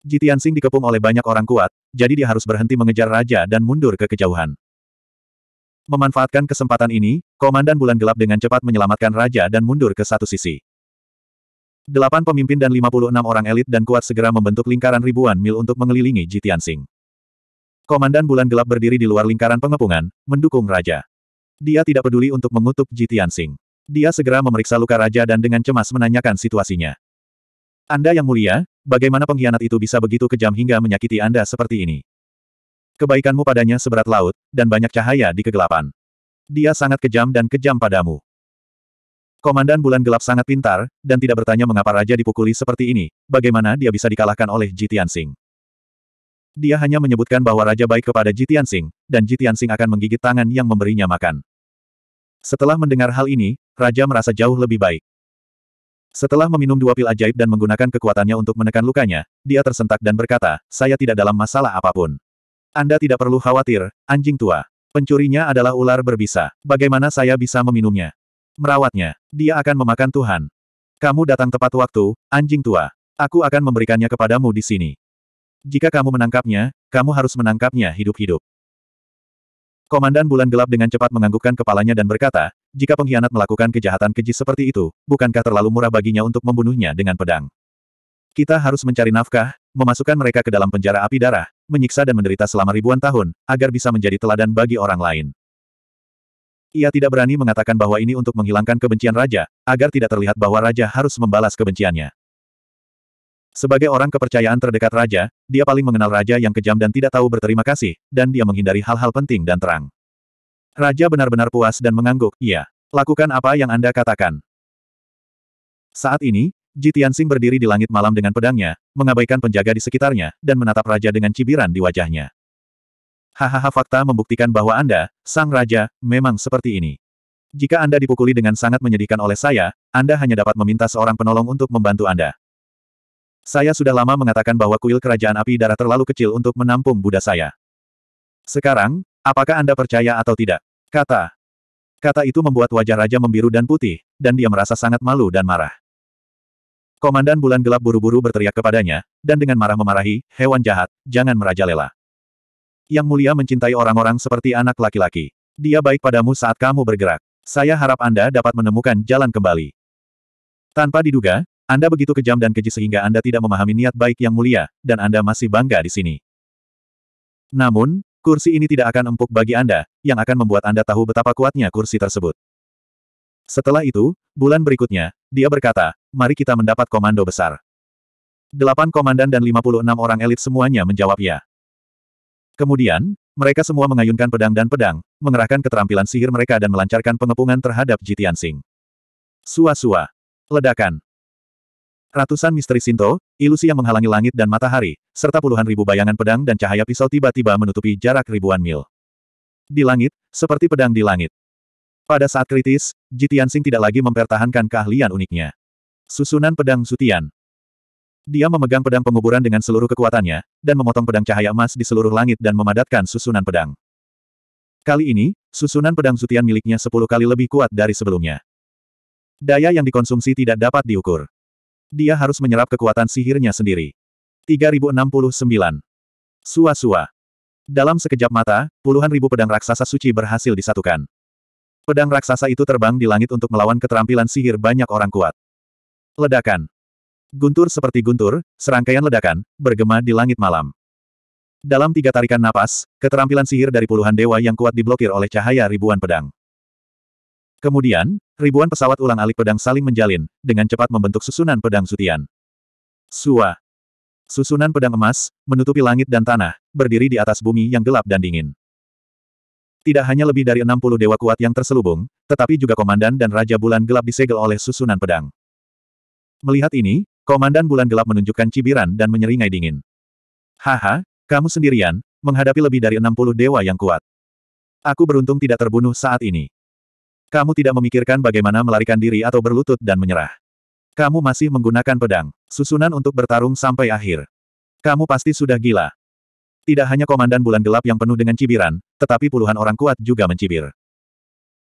Jitian Sing dikepung oleh banyak orang kuat, jadi dia harus berhenti mengejar raja dan mundur ke kejauhan. Memanfaatkan kesempatan ini, Komandan Bulan Gelap dengan cepat menyelamatkan raja dan mundur ke satu sisi. Delapan pemimpin dan 56 orang elit dan kuat segera membentuk lingkaran ribuan mil untuk mengelilingi Jitian Sing. Komandan Bulan Gelap berdiri di luar lingkaran pengepungan, mendukung raja. Dia tidak peduli untuk mengutuk Jitian Sing. Dia segera memeriksa luka raja dan dengan cemas menanyakan situasinya. Anda yang mulia, Bagaimana pengkhianat itu bisa begitu kejam hingga menyakiti Anda seperti ini? Kebaikanmu padanya seberat laut, dan banyak cahaya di kegelapan. Dia sangat kejam dan kejam padamu. Komandan Bulan Gelap sangat pintar, dan tidak bertanya mengapa Raja dipukuli seperti ini, bagaimana dia bisa dikalahkan oleh Jitian Sing. Dia hanya menyebutkan bahwa Raja baik kepada Jitian Sing, dan Jitian Sing akan menggigit tangan yang memberinya makan. Setelah mendengar hal ini, Raja merasa jauh lebih baik. Setelah meminum dua pil ajaib dan menggunakan kekuatannya untuk menekan lukanya, dia tersentak dan berkata, saya tidak dalam masalah apapun. Anda tidak perlu khawatir, anjing tua. Pencurinya adalah ular berbisa. Bagaimana saya bisa meminumnya? Merawatnya. Dia akan memakan Tuhan. Kamu datang tepat waktu, anjing tua. Aku akan memberikannya kepadamu di sini. Jika kamu menangkapnya, kamu harus menangkapnya hidup-hidup. Komandan Bulan Gelap dengan cepat menganggukkan kepalanya dan berkata, jika pengkhianat melakukan kejahatan keji seperti itu, bukankah terlalu murah baginya untuk membunuhnya dengan pedang? Kita harus mencari nafkah, memasukkan mereka ke dalam penjara api darah, menyiksa dan menderita selama ribuan tahun, agar bisa menjadi teladan bagi orang lain. Ia tidak berani mengatakan bahwa ini untuk menghilangkan kebencian raja, agar tidak terlihat bahwa raja harus membalas kebenciannya. Sebagai orang kepercayaan terdekat raja, dia paling mengenal raja yang kejam dan tidak tahu berterima kasih, dan dia menghindari hal-hal penting dan terang. Raja benar-benar puas dan mengangguk, iya. Lakukan apa yang Anda katakan. Saat ini, Ji Tianxing berdiri di langit malam dengan pedangnya, mengabaikan penjaga di sekitarnya, dan menatap raja dengan cibiran di wajahnya. Hahaha fakta membuktikan bahwa Anda, sang raja, memang seperti ini. Jika Anda dipukuli dengan sangat menyedihkan oleh saya, Anda hanya dapat meminta seorang penolong untuk membantu Anda. Saya sudah lama mengatakan bahwa kuil kerajaan api darah terlalu kecil untuk menampung Buddha saya. Sekarang, Apakah Anda percaya atau tidak? Kata. Kata itu membuat wajah raja membiru dan putih, dan dia merasa sangat malu dan marah. Komandan bulan gelap buru-buru berteriak kepadanya, dan dengan marah memarahi, hewan jahat, jangan merajalela. Yang mulia mencintai orang-orang seperti anak laki-laki. Dia baik padamu saat kamu bergerak. Saya harap Anda dapat menemukan jalan kembali. Tanpa diduga, Anda begitu kejam dan keji sehingga Anda tidak memahami niat baik yang mulia, dan Anda masih bangga di sini. Namun, Kursi ini tidak akan empuk bagi Anda, yang akan membuat Anda tahu betapa kuatnya kursi tersebut. Setelah itu, bulan berikutnya, dia berkata, mari kita mendapat komando besar. Delapan komandan dan 56 orang elit semuanya menjawab ya. Kemudian, mereka semua mengayunkan pedang dan pedang, mengerahkan keterampilan sihir mereka dan melancarkan pengepungan terhadap Jitian Sing. Sua-sua. Ledakan. Ratusan misteri Sinto, ilusi yang menghalangi langit dan matahari, serta puluhan ribu bayangan pedang dan cahaya pisau tiba-tiba menutupi jarak ribuan mil. Di langit, seperti pedang di langit. Pada saat kritis, Jitian Jitiansing tidak lagi mempertahankan keahlian uniknya. Susunan pedang Sutian. Dia memegang pedang penguburan dengan seluruh kekuatannya, dan memotong pedang cahaya emas di seluruh langit dan memadatkan susunan pedang. Kali ini, susunan pedang Sutian miliknya sepuluh kali lebih kuat dari sebelumnya. Daya yang dikonsumsi tidak dapat diukur dia harus menyerap kekuatan sihirnya sendiri. 3069. Sua-sua. Dalam sekejap mata, puluhan ribu pedang raksasa suci berhasil disatukan. Pedang raksasa itu terbang di langit untuk melawan keterampilan sihir banyak orang kuat. Ledakan. Guntur seperti guntur, serangkaian ledakan, bergema di langit malam. Dalam tiga tarikan napas, keterampilan sihir dari puluhan dewa yang kuat diblokir oleh cahaya ribuan pedang. Kemudian, ribuan pesawat ulang-alik pedang saling menjalin, dengan cepat membentuk susunan pedang Sutian. Sua. Susunan pedang emas, menutupi langit dan tanah, berdiri di atas bumi yang gelap dan dingin. Tidak hanya lebih dari 60 dewa kuat yang terselubung, tetapi juga komandan dan Raja Bulan Gelap disegel oleh susunan pedang. Melihat ini, komandan Bulan Gelap menunjukkan cibiran dan menyeringai dingin. Haha, kamu sendirian, menghadapi lebih dari 60 dewa yang kuat. Aku beruntung tidak terbunuh saat ini. Kamu tidak memikirkan bagaimana melarikan diri atau berlutut dan menyerah. Kamu masih menggunakan pedang, susunan untuk bertarung sampai akhir. Kamu pasti sudah gila. Tidak hanya komandan bulan gelap yang penuh dengan cibiran, tetapi puluhan orang kuat juga mencibir.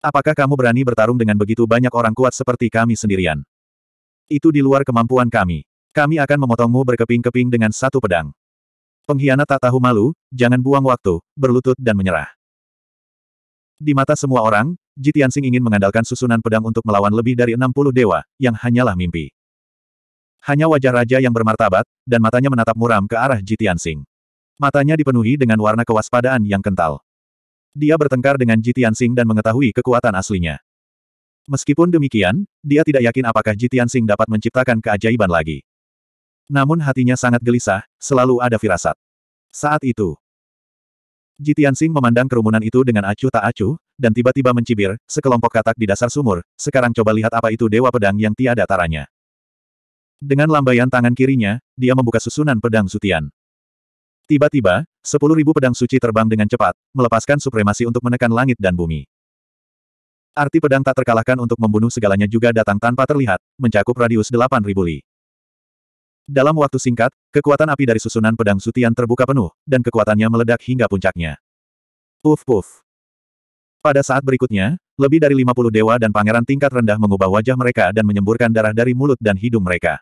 Apakah kamu berani bertarung dengan begitu banyak orang kuat seperti kami sendirian? Itu di luar kemampuan kami. Kami akan memotongmu berkeping-keping dengan satu pedang. Pengkhianat tak tahu malu, jangan buang waktu, berlutut dan menyerah. Di mata semua orang, Jitiansing ingin mengandalkan susunan pedang untuk melawan lebih dari 60 dewa, yang hanyalah mimpi. Hanya wajah raja yang bermartabat, dan matanya menatap muram ke arah Jitiansing. Matanya dipenuhi dengan warna kewaspadaan yang kental. Dia bertengkar dengan Jitiansing dan mengetahui kekuatan aslinya. Meskipun demikian, dia tidak yakin apakah Jitiansing dapat menciptakan keajaiban lagi. Namun hatinya sangat gelisah, selalu ada firasat. Saat itu, Jitian Sing memandang kerumunan itu dengan acuh tak acuh, dan tiba-tiba mencibir, sekelompok katak di dasar sumur, sekarang coba lihat apa itu dewa pedang yang tiada taranya. Dengan lambaian tangan kirinya, dia membuka susunan pedang sutian. Tiba-tiba, sepuluh ribu pedang suci terbang dengan cepat, melepaskan supremasi untuk menekan langit dan bumi. Arti pedang tak terkalahkan untuk membunuh segalanya juga datang tanpa terlihat, mencakup radius delapan ribu li. Dalam waktu singkat, kekuatan api dari susunan pedang sutian terbuka penuh, dan kekuatannya meledak hingga puncaknya. Puf puf. Pada saat berikutnya, lebih dari 50 dewa dan pangeran tingkat rendah mengubah wajah mereka dan menyemburkan darah dari mulut dan hidung mereka.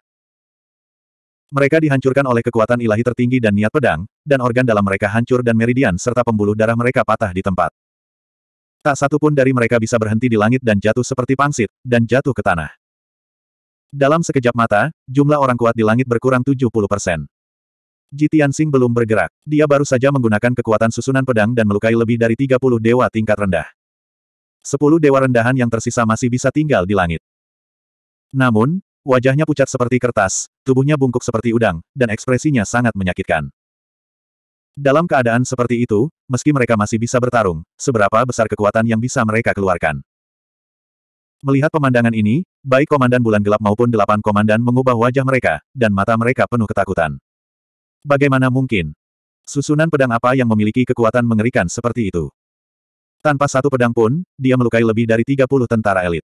Mereka dihancurkan oleh kekuatan ilahi tertinggi dan niat pedang, dan organ dalam mereka hancur dan meridian serta pembuluh darah mereka patah di tempat. Tak satu pun dari mereka bisa berhenti di langit dan jatuh seperti pangsit, dan jatuh ke tanah. Dalam sekejap mata, jumlah orang kuat di langit berkurang 70 persen. Sing belum bergerak. Dia baru saja menggunakan kekuatan susunan pedang dan melukai lebih dari 30 dewa tingkat rendah. 10 dewa rendahan yang tersisa masih bisa tinggal di langit. Namun, wajahnya pucat seperti kertas, tubuhnya bungkuk seperti udang, dan ekspresinya sangat menyakitkan. Dalam keadaan seperti itu, meski mereka masih bisa bertarung, seberapa besar kekuatan yang bisa mereka keluarkan. Melihat pemandangan ini, Baik Komandan Bulan Gelap maupun delapan komandan mengubah wajah mereka, dan mata mereka penuh ketakutan. Bagaimana mungkin? Susunan pedang apa yang memiliki kekuatan mengerikan seperti itu? Tanpa satu pedang pun, dia melukai lebih dari 30 tentara elit.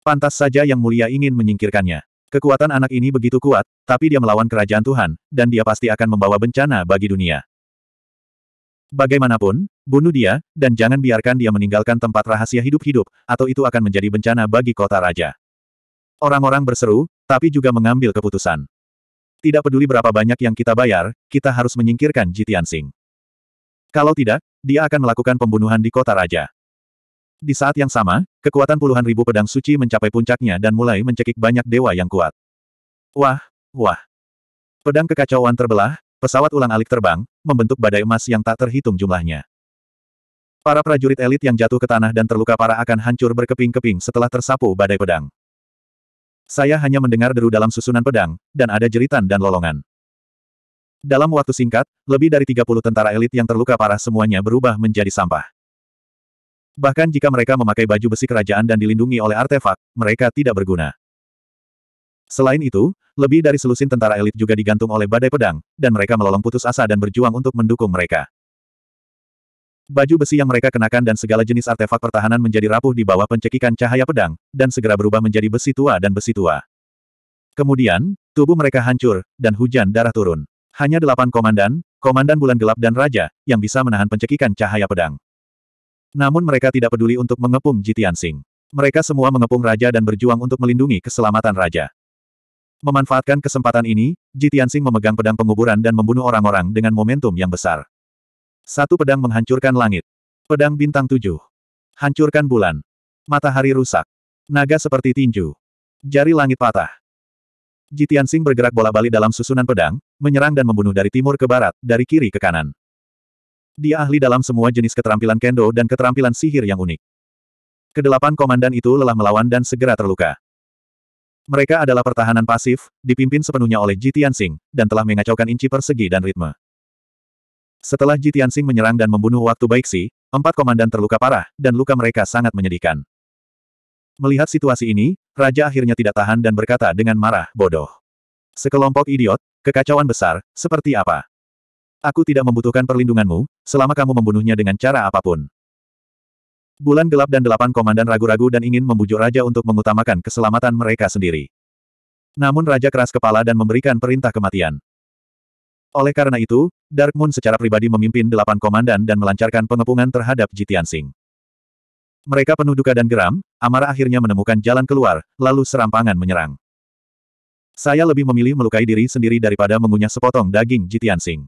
Pantas saja Yang Mulia ingin menyingkirkannya. Kekuatan anak ini begitu kuat, tapi dia melawan kerajaan Tuhan, dan dia pasti akan membawa bencana bagi dunia. Bagaimanapun, bunuh dia, dan jangan biarkan dia meninggalkan tempat rahasia hidup-hidup, atau itu akan menjadi bencana bagi kota raja. Orang-orang berseru, tapi juga mengambil keputusan. Tidak peduli berapa banyak yang kita bayar, kita harus menyingkirkan Jitian Sing. Kalau tidak, dia akan melakukan pembunuhan di kota raja. Di saat yang sama, kekuatan puluhan ribu pedang suci mencapai puncaknya dan mulai mencekik banyak dewa yang kuat. Wah, wah. Pedang kekacauan terbelah, pesawat ulang-alik terbang, membentuk badai emas yang tak terhitung jumlahnya. Para prajurit elit yang jatuh ke tanah dan terluka parah akan hancur berkeping-keping setelah tersapu badai pedang. Saya hanya mendengar deru dalam susunan pedang, dan ada jeritan dan lolongan. Dalam waktu singkat, lebih dari 30 tentara elit yang terluka parah semuanya berubah menjadi sampah. Bahkan jika mereka memakai baju besi kerajaan dan dilindungi oleh artefak, mereka tidak berguna. Selain itu, lebih dari selusin tentara elit juga digantung oleh badai pedang, dan mereka melolong putus asa dan berjuang untuk mendukung mereka. Baju besi yang mereka kenakan dan segala jenis artefak pertahanan menjadi rapuh di bawah pencekikan cahaya pedang, dan segera berubah menjadi besi tua dan besi tua. Kemudian, tubuh mereka hancur, dan hujan darah turun. Hanya delapan komandan, komandan bulan gelap dan raja, yang bisa menahan pencekikan cahaya pedang. Namun mereka tidak peduli untuk mengepung Jitian Sing. Mereka semua mengepung raja dan berjuang untuk melindungi keselamatan raja. Memanfaatkan kesempatan ini, Jitian Sing memegang pedang penguburan dan membunuh orang-orang dengan momentum yang besar. Satu pedang menghancurkan langit. Pedang bintang tujuh. Hancurkan bulan. Matahari rusak. Naga seperti tinju. Jari langit patah. Jitian Sing bergerak bola-balik dalam susunan pedang, menyerang dan membunuh dari timur ke barat, dari kiri ke kanan. Dia ahli dalam semua jenis keterampilan kendo dan keterampilan sihir yang unik. Kedelapan komandan itu lelah melawan dan segera terluka. Mereka adalah pertahanan pasif, dipimpin sepenuhnya oleh Jitian Sing, dan telah mengacaukan inci persegi dan ritme. Setelah Ji Tianxing menyerang dan membunuh waktu baik Baixi, empat komandan terluka parah, dan luka mereka sangat menyedihkan. Melihat situasi ini, Raja akhirnya tidak tahan dan berkata dengan marah, bodoh. Sekelompok idiot, kekacauan besar, seperti apa? Aku tidak membutuhkan perlindunganmu, selama kamu membunuhnya dengan cara apapun. Bulan gelap dan delapan komandan ragu-ragu dan ingin membujuk Raja untuk mengutamakan keselamatan mereka sendiri. Namun Raja keras kepala dan memberikan perintah kematian. Oleh karena itu, Dark Moon secara pribadi memimpin delapan komandan dan melancarkan pengepungan terhadap Jitian Sing. Mereka penuh duka dan geram, Amara akhirnya menemukan jalan keluar, lalu serampangan menyerang. Saya lebih memilih melukai diri sendiri daripada mengunyah sepotong daging Jitian Sing.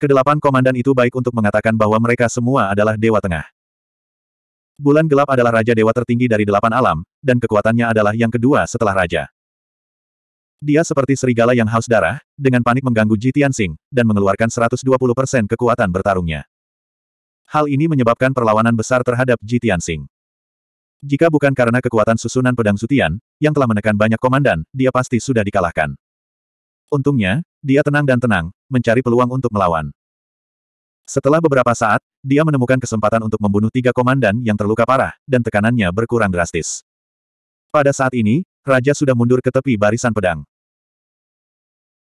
Kedelapan komandan itu baik untuk mengatakan bahwa mereka semua adalah Dewa Tengah. Bulan Gelap adalah Raja Dewa tertinggi dari delapan alam, dan kekuatannya adalah yang kedua setelah Raja. Dia seperti serigala yang haus darah, dengan panik mengganggu Ji Tianxing, dan mengeluarkan 120% kekuatan bertarungnya. Hal ini menyebabkan perlawanan besar terhadap Ji Tianxing. Jika bukan karena kekuatan susunan pedang Sutian yang telah menekan banyak komandan, dia pasti sudah dikalahkan. Untungnya, dia tenang dan tenang, mencari peluang untuk melawan. Setelah beberapa saat, dia menemukan kesempatan untuk membunuh tiga komandan yang terluka parah, dan tekanannya berkurang drastis. Pada saat ini, Raja sudah mundur ke tepi barisan pedang.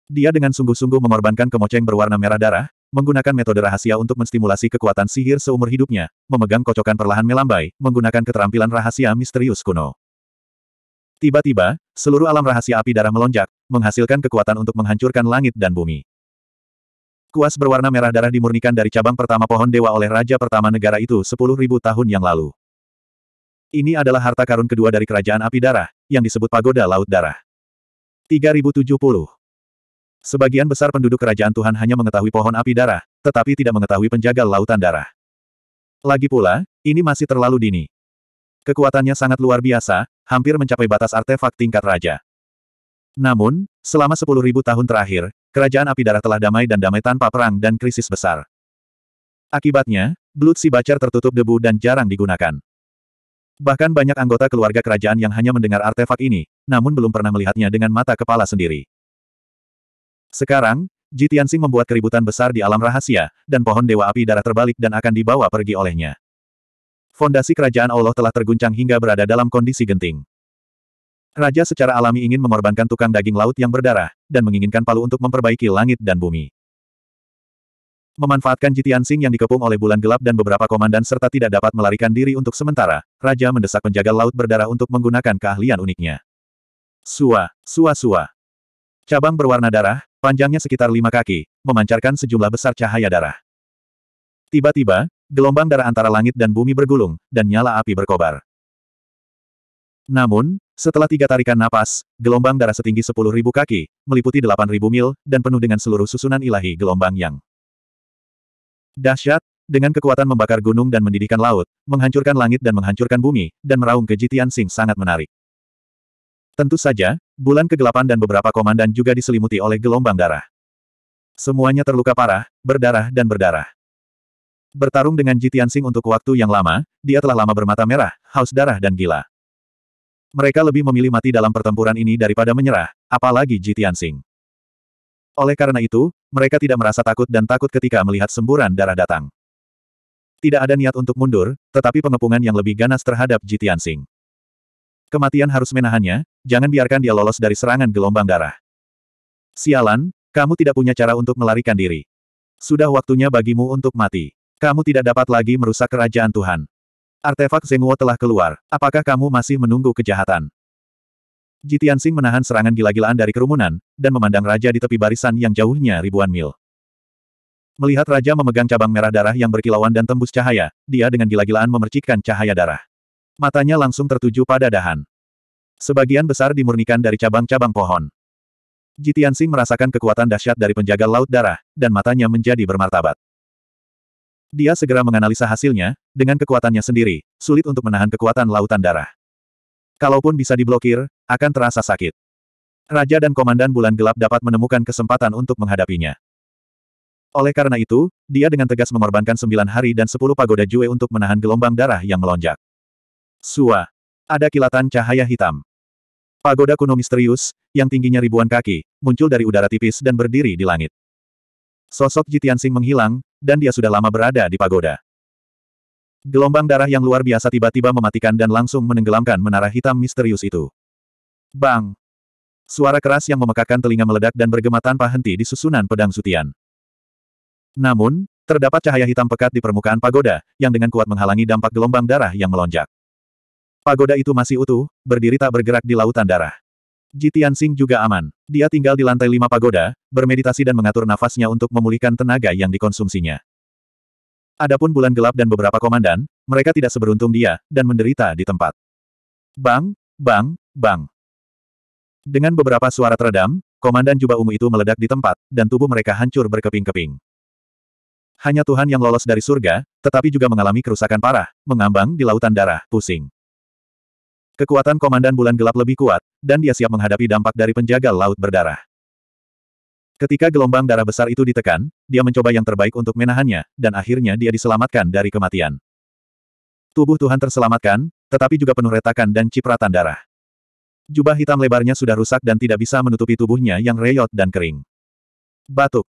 Dia dengan sungguh-sungguh mengorbankan kemoceng berwarna merah darah, menggunakan metode rahasia untuk menstimulasi kekuatan sihir seumur hidupnya, memegang kocokan perlahan melambai, menggunakan keterampilan rahasia misterius kuno. Tiba-tiba, seluruh alam rahasia api darah melonjak, menghasilkan kekuatan untuk menghancurkan langit dan bumi. Kuas berwarna merah darah dimurnikan dari cabang pertama pohon dewa oleh Raja Pertama Negara itu 10.000 tahun yang lalu. Ini adalah harta karun kedua dari Kerajaan Api Darah, yang disebut Pagoda Laut Darah. 3070 Sebagian besar penduduk Kerajaan Tuhan hanya mengetahui pohon api darah, tetapi tidak mengetahui penjaga lautan darah. Lagi pula, ini masih terlalu dini. Kekuatannya sangat luar biasa, hampir mencapai batas artefak tingkat raja. Namun, selama 10.000 tahun terakhir, Kerajaan Api Darah telah damai dan damai tanpa perang dan krisis besar. Akibatnya, Blood Si Bacar tertutup debu dan jarang digunakan. Bahkan banyak anggota keluarga kerajaan yang hanya mendengar artefak ini, namun belum pernah melihatnya dengan mata kepala sendiri. Sekarang, Jitiansing membuat keributan besar di alam rahasia, dan pohon Dewa Api Darah terbalik dan akan dibawa pergi olehnya. Fondasi kerajaan Allah telah terguncang hingga berada dalam kondisi genting. Raja secara alami ingin mengorbankan tukang daging laut yang berdarah, dan menginginkan palu untuk memperbaiki langit dan bumi. Memanfaatkan Jitian Sing yang dikepung oleh bulan gelap dan beberapa komandan serta tidak dapat melarikan diri untuk sementara, Raja mendesak penjaga laut berdarah untuk menggunakan keahlian uniknya. Sua, sua sua. Cabang berwarna darah, panjangnya sekitar lima kaki, memancarkan sejumlah besar cahaya darah. Tiba-tiba, gelombang darah antara langit dan bumi bergulung, dan nyala api berkobar. Namun, setelah tiga tarikan napas, gelombang darah setinggi sepuluh ribu kaki, meliputi delapan ribu mil, dan penuh dengan seluruh susunan ilahi gelombang yang Dahsyat, dengan kekuatan membakar gunung dan mendidihkan laut, menghancurkan langit dan menghancurkan bumi, dan meraung ke Jitian Sing sangat menarik. Tentu saja, bulan kegelapan dan beberapa komandan juga diselimuti oleh gelombang darah. Semuanya terluka parah, berdarah dan berdarah. Bertarung dengan Jitian Sing untuk waktu yang lama, dia telah lama bermata merah, haus darah dan gila. Mereka lebih memilih mati dalam pertempuran ini daripada menyerah, apalagi Jitian Sing. Oleh karena itu, mereka tidak merasa takut dan takut ketika melihat semburan darah datang. Tidak ada niat untuk mundur, tetapi pengepungan yang lebih ganas terhadap Jitian Sing. Kematian harus menahannya, jangan biarkan dia lolos dari serangan gelombang darah. Sialan, kamu tidak punya cara untuk melarikan diri. Sudah waktunya bagimu untuk mati. Kamu tidak dapat lagi merusak kerajaan Tuhan. Artefak Zenguo telah keluar. Apakah kamu masih menunggu kejahatan? Jitian Sing menahan serangan gila-gilaan dari kerumunan, dan memandang raja di tepi barisan yang jauhnya ribuan mil. Melihat raja memegang cabang merah darah yang berkilauan dan tembus cahaya, dia dengan gila-gilaan memercikkan cahaya darah. Matanya langsung tertuju pada dahan. Sebagian besar dimurnikan dari cabang-cabang pohon. Jitian Sing merasakan kekuatan dahsyat dari penjaga laut darah, dan matanya menjadi bermartabat. Dia segera menganalisa hasilnya, dengan kekuatannya sendiri, sulit untuk menahan kekuatan lautan darah. Kalaupun bisa diblokir, akan terasa sakit. Raja dan Komandan Bulan Gelap dapat menemukan kesempatan untuk menghadapinya. Oleh karena itu, dia dengan tegas mengorbankan sembilan hari dan sepuluh pagoda Jue untuk menahan gelombang darah yang melonjak. Sua. Ada kilatan cahaya hitam. Pagoda kuno misterius, yang tingginya ribuan kaki, muncul dari udara tipis dan berdiri di langit. Sosok Jitiansing menghilang, dan dia sudah lama berada di pagoda. Gelombang darah yang luar biasa tiba-tiba mematikan dan langsung menenggelamkan menara hitam misterius itu. Bang! Suara keras yang memekakan telinga meledak dan bergema tanpa henti di susunan pedang sutian. Namun, terdapat cahaya hitam pekat di permukaan pagoda, yang dengan kuat menghalangi dampak gelombang darah yang melonjak. Pagoda itu masih utuh, berdiri tak bergerak di lautan darah. Jitian Singh juga aman. Dia tinggal di lantai lima pagoda, bermeditasi dan mengatur nafasnya untuk memulihkan tenaga yang dikonsumsinya. Adapun bulan gelap dan beberapa komandan, mereka tidak seberuntung dia, dan menderita di tempat. Bang, bang, bang. Dengan beberapa suara teredam, komandan jubah ungu itu meledak di tempat, dan tubuh mereka hancur berkeping-keping. Hanya Tuhan yang lolos dari surga, tetapi juga mengalami kerusakan parah, mengambang di lautan darah, pusing. Kekuatan komandan bulan gelap lebih kuat, dan dia siap menghadapi dampak dari penjaga laut berdarah. Ketika gelombang darah besar itu ditekan, dia mencoba yang terbaik untuk menahannya, dan akhirnya dia diselamatkan dari kematian. Tubuh Tuhan terselamatkan, tetapi juga penuh retakan dan cipratan darah. Jubah hitam lebarnya sudah rusak dan tidak bisa menutupi tubuhnya yang reyot dan kering. Batuk.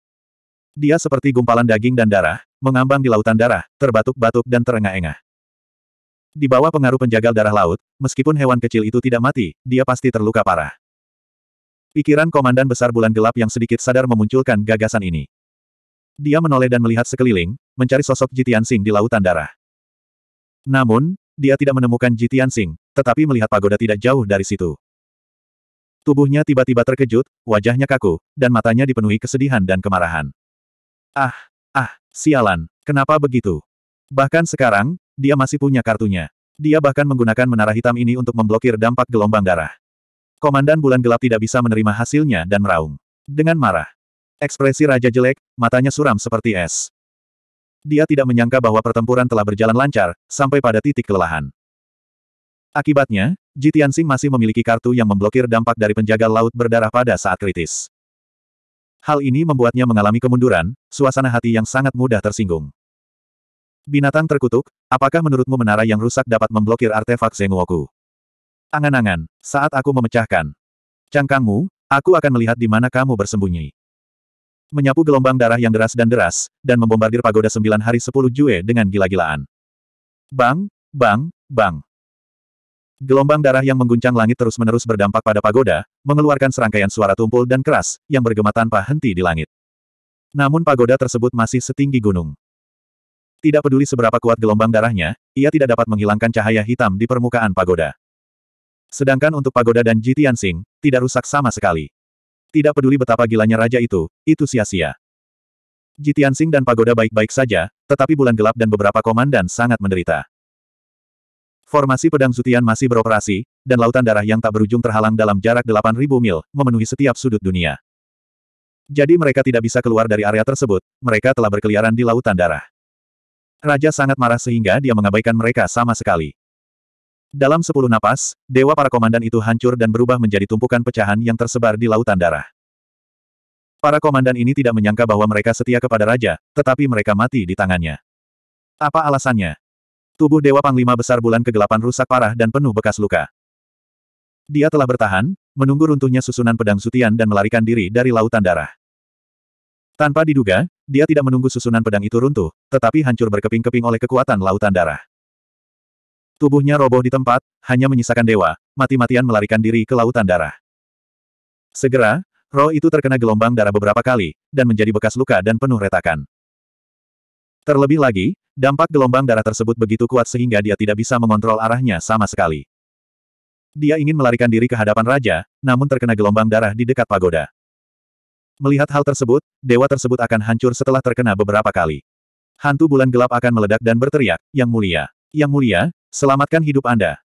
Dia seperti gumpalan daging dan darah, mengambang di lautan darah, terbatuk-batuk dan terengah-engah. Di bawah pengaruh penjagal darah laut, meskipun hewan kecil itu tidak mati, dia pasti terluka parah. Pikiran Komandan Besar Bulan Gelap yang sedikit sadar memunculkan gagasan ini. Dia menoleh dan melihat sekeliling, mencari sosok Jitian Sing di Lautan Darah. Namun, dia tidak menemukan Jitian Sing, tetapi melihat pagoda tidak jauh dari situ. Tubuhnya tiba-tiba terkejut, wajahnya kaku, dan matanya dipenuhi kesedihan dan kemarahan. Ah, ah, sialan, kenapa begitu? Bahkan sekarang, dia masih punya kartunya. Dia bahkan menggunakan menara hitam ini untuk memblokir dampak gelombang darah. Komandan Bulan Gelap tidak bisa menerima hasilnya dan meraung. Dengan marah. Ekspresi Raja jelek, matanya suram seperti es. Dia tidak menyangka bahwa pertempuran telah berjalan lancar, sampai pada titik kelelahan. Akibatnya, Jitian Jitiansing masih memiliki kartu yang memblokir dampak dari penjaga laut berdarah pada saat kritis. Hal ini membuatnya mengalami kemunduran, suasana hati yang sangat mudah tersinggung. Binatang terkutuk, apakah menurutmu menara yang rusak dapat memblokir artefak Zengwoku? Angan-angan, saat aku memecahkan cangkangmu, aku akan melihat di mana kamu bersembunyi. Menyapu gelombang darah yang deras dan deras, dan membombardir pagoda sembilan hari sepuluh Jue dengan gila-gilaan. Bang, bang, bang. Gelombang darah yang mengguncang langit terus-menerus berdampak pada pagoda, mengeluarkan serangkaian suara tumpul dan keras, yang bergema tanpa henti di langit. Namun pagoda tersebut masih setinggi gunung. Tidak peduli seberapa kuat gelombang darahnya, ia tidak dapat menghilangkan cahaya hitam di permukaan pagoda. Sedangkan untuk pagoda dan Ji Tianxing, tidak rusak sama sekali. Tidak peduli betapa gilanya raja itu, itu sia-sia. Ji Tianxing dan pagoda baik-baik saja, tetapi bulan gelap dan beberapa komandan sangat menderita. Formasi pedang Zutian masih beroperasi, dan lautan darah yang tak berujung terhalang dalam jarak 8.000 mil, memenuhi setiap sudut dunia. Jadi mereka tidak bisa keluar dari area tersebut, mereka telah berkeliaran di lautan darah. Raja sangat marah sehingga dia mengabaikan mereka sama sekali. Dalam sepuluh napas, dewa para komandan itu hancur dan berubah menjadi tumpukan pecahan yang tersebar di lautan darah. Para komandan ini tidak menyangka bahwa mereka setia kepada raja, tetapi mereka mati di tangannya. Apa alasannya? Tubuh Dewa Panglima Besar Bulan Kegelapan rusak parah dan penuh bekas luka. Dia telah bertahan, menunggu runtuhnya susunan pedang sutian dan melarikan diri dari lautan darah. Tanpa diduga, dia tidak menunggu susunan pedang itu runtuh, tetapi hancur berkeping-keping oleh kekuatan lautan darah. Tubuhnya roboh di tempat, hanya menyisakan dewa, mati-matian melarikan diri ke lautan darah. Segera, roh itu terkena gelombang darah beberapa kali, dan menjadi bekas luka dan penuh retakan. Terlebih lagi, dampak gelombang darah tersebut begitu kuat sehingga dia tidak bisa mengontrol arahnya sama sekali. Dia ingin melarikan diri ke hadapan raja, namun terkena gelombang darah di dekat pagoda. Melihat hal tersebut, dewa tersebut akan hancur setelah terkena beberapa kali. Hantu bulan gelap akan meledak dan berteriak, Yang Mulia. Yang mulia, selamatkan hidup Anda.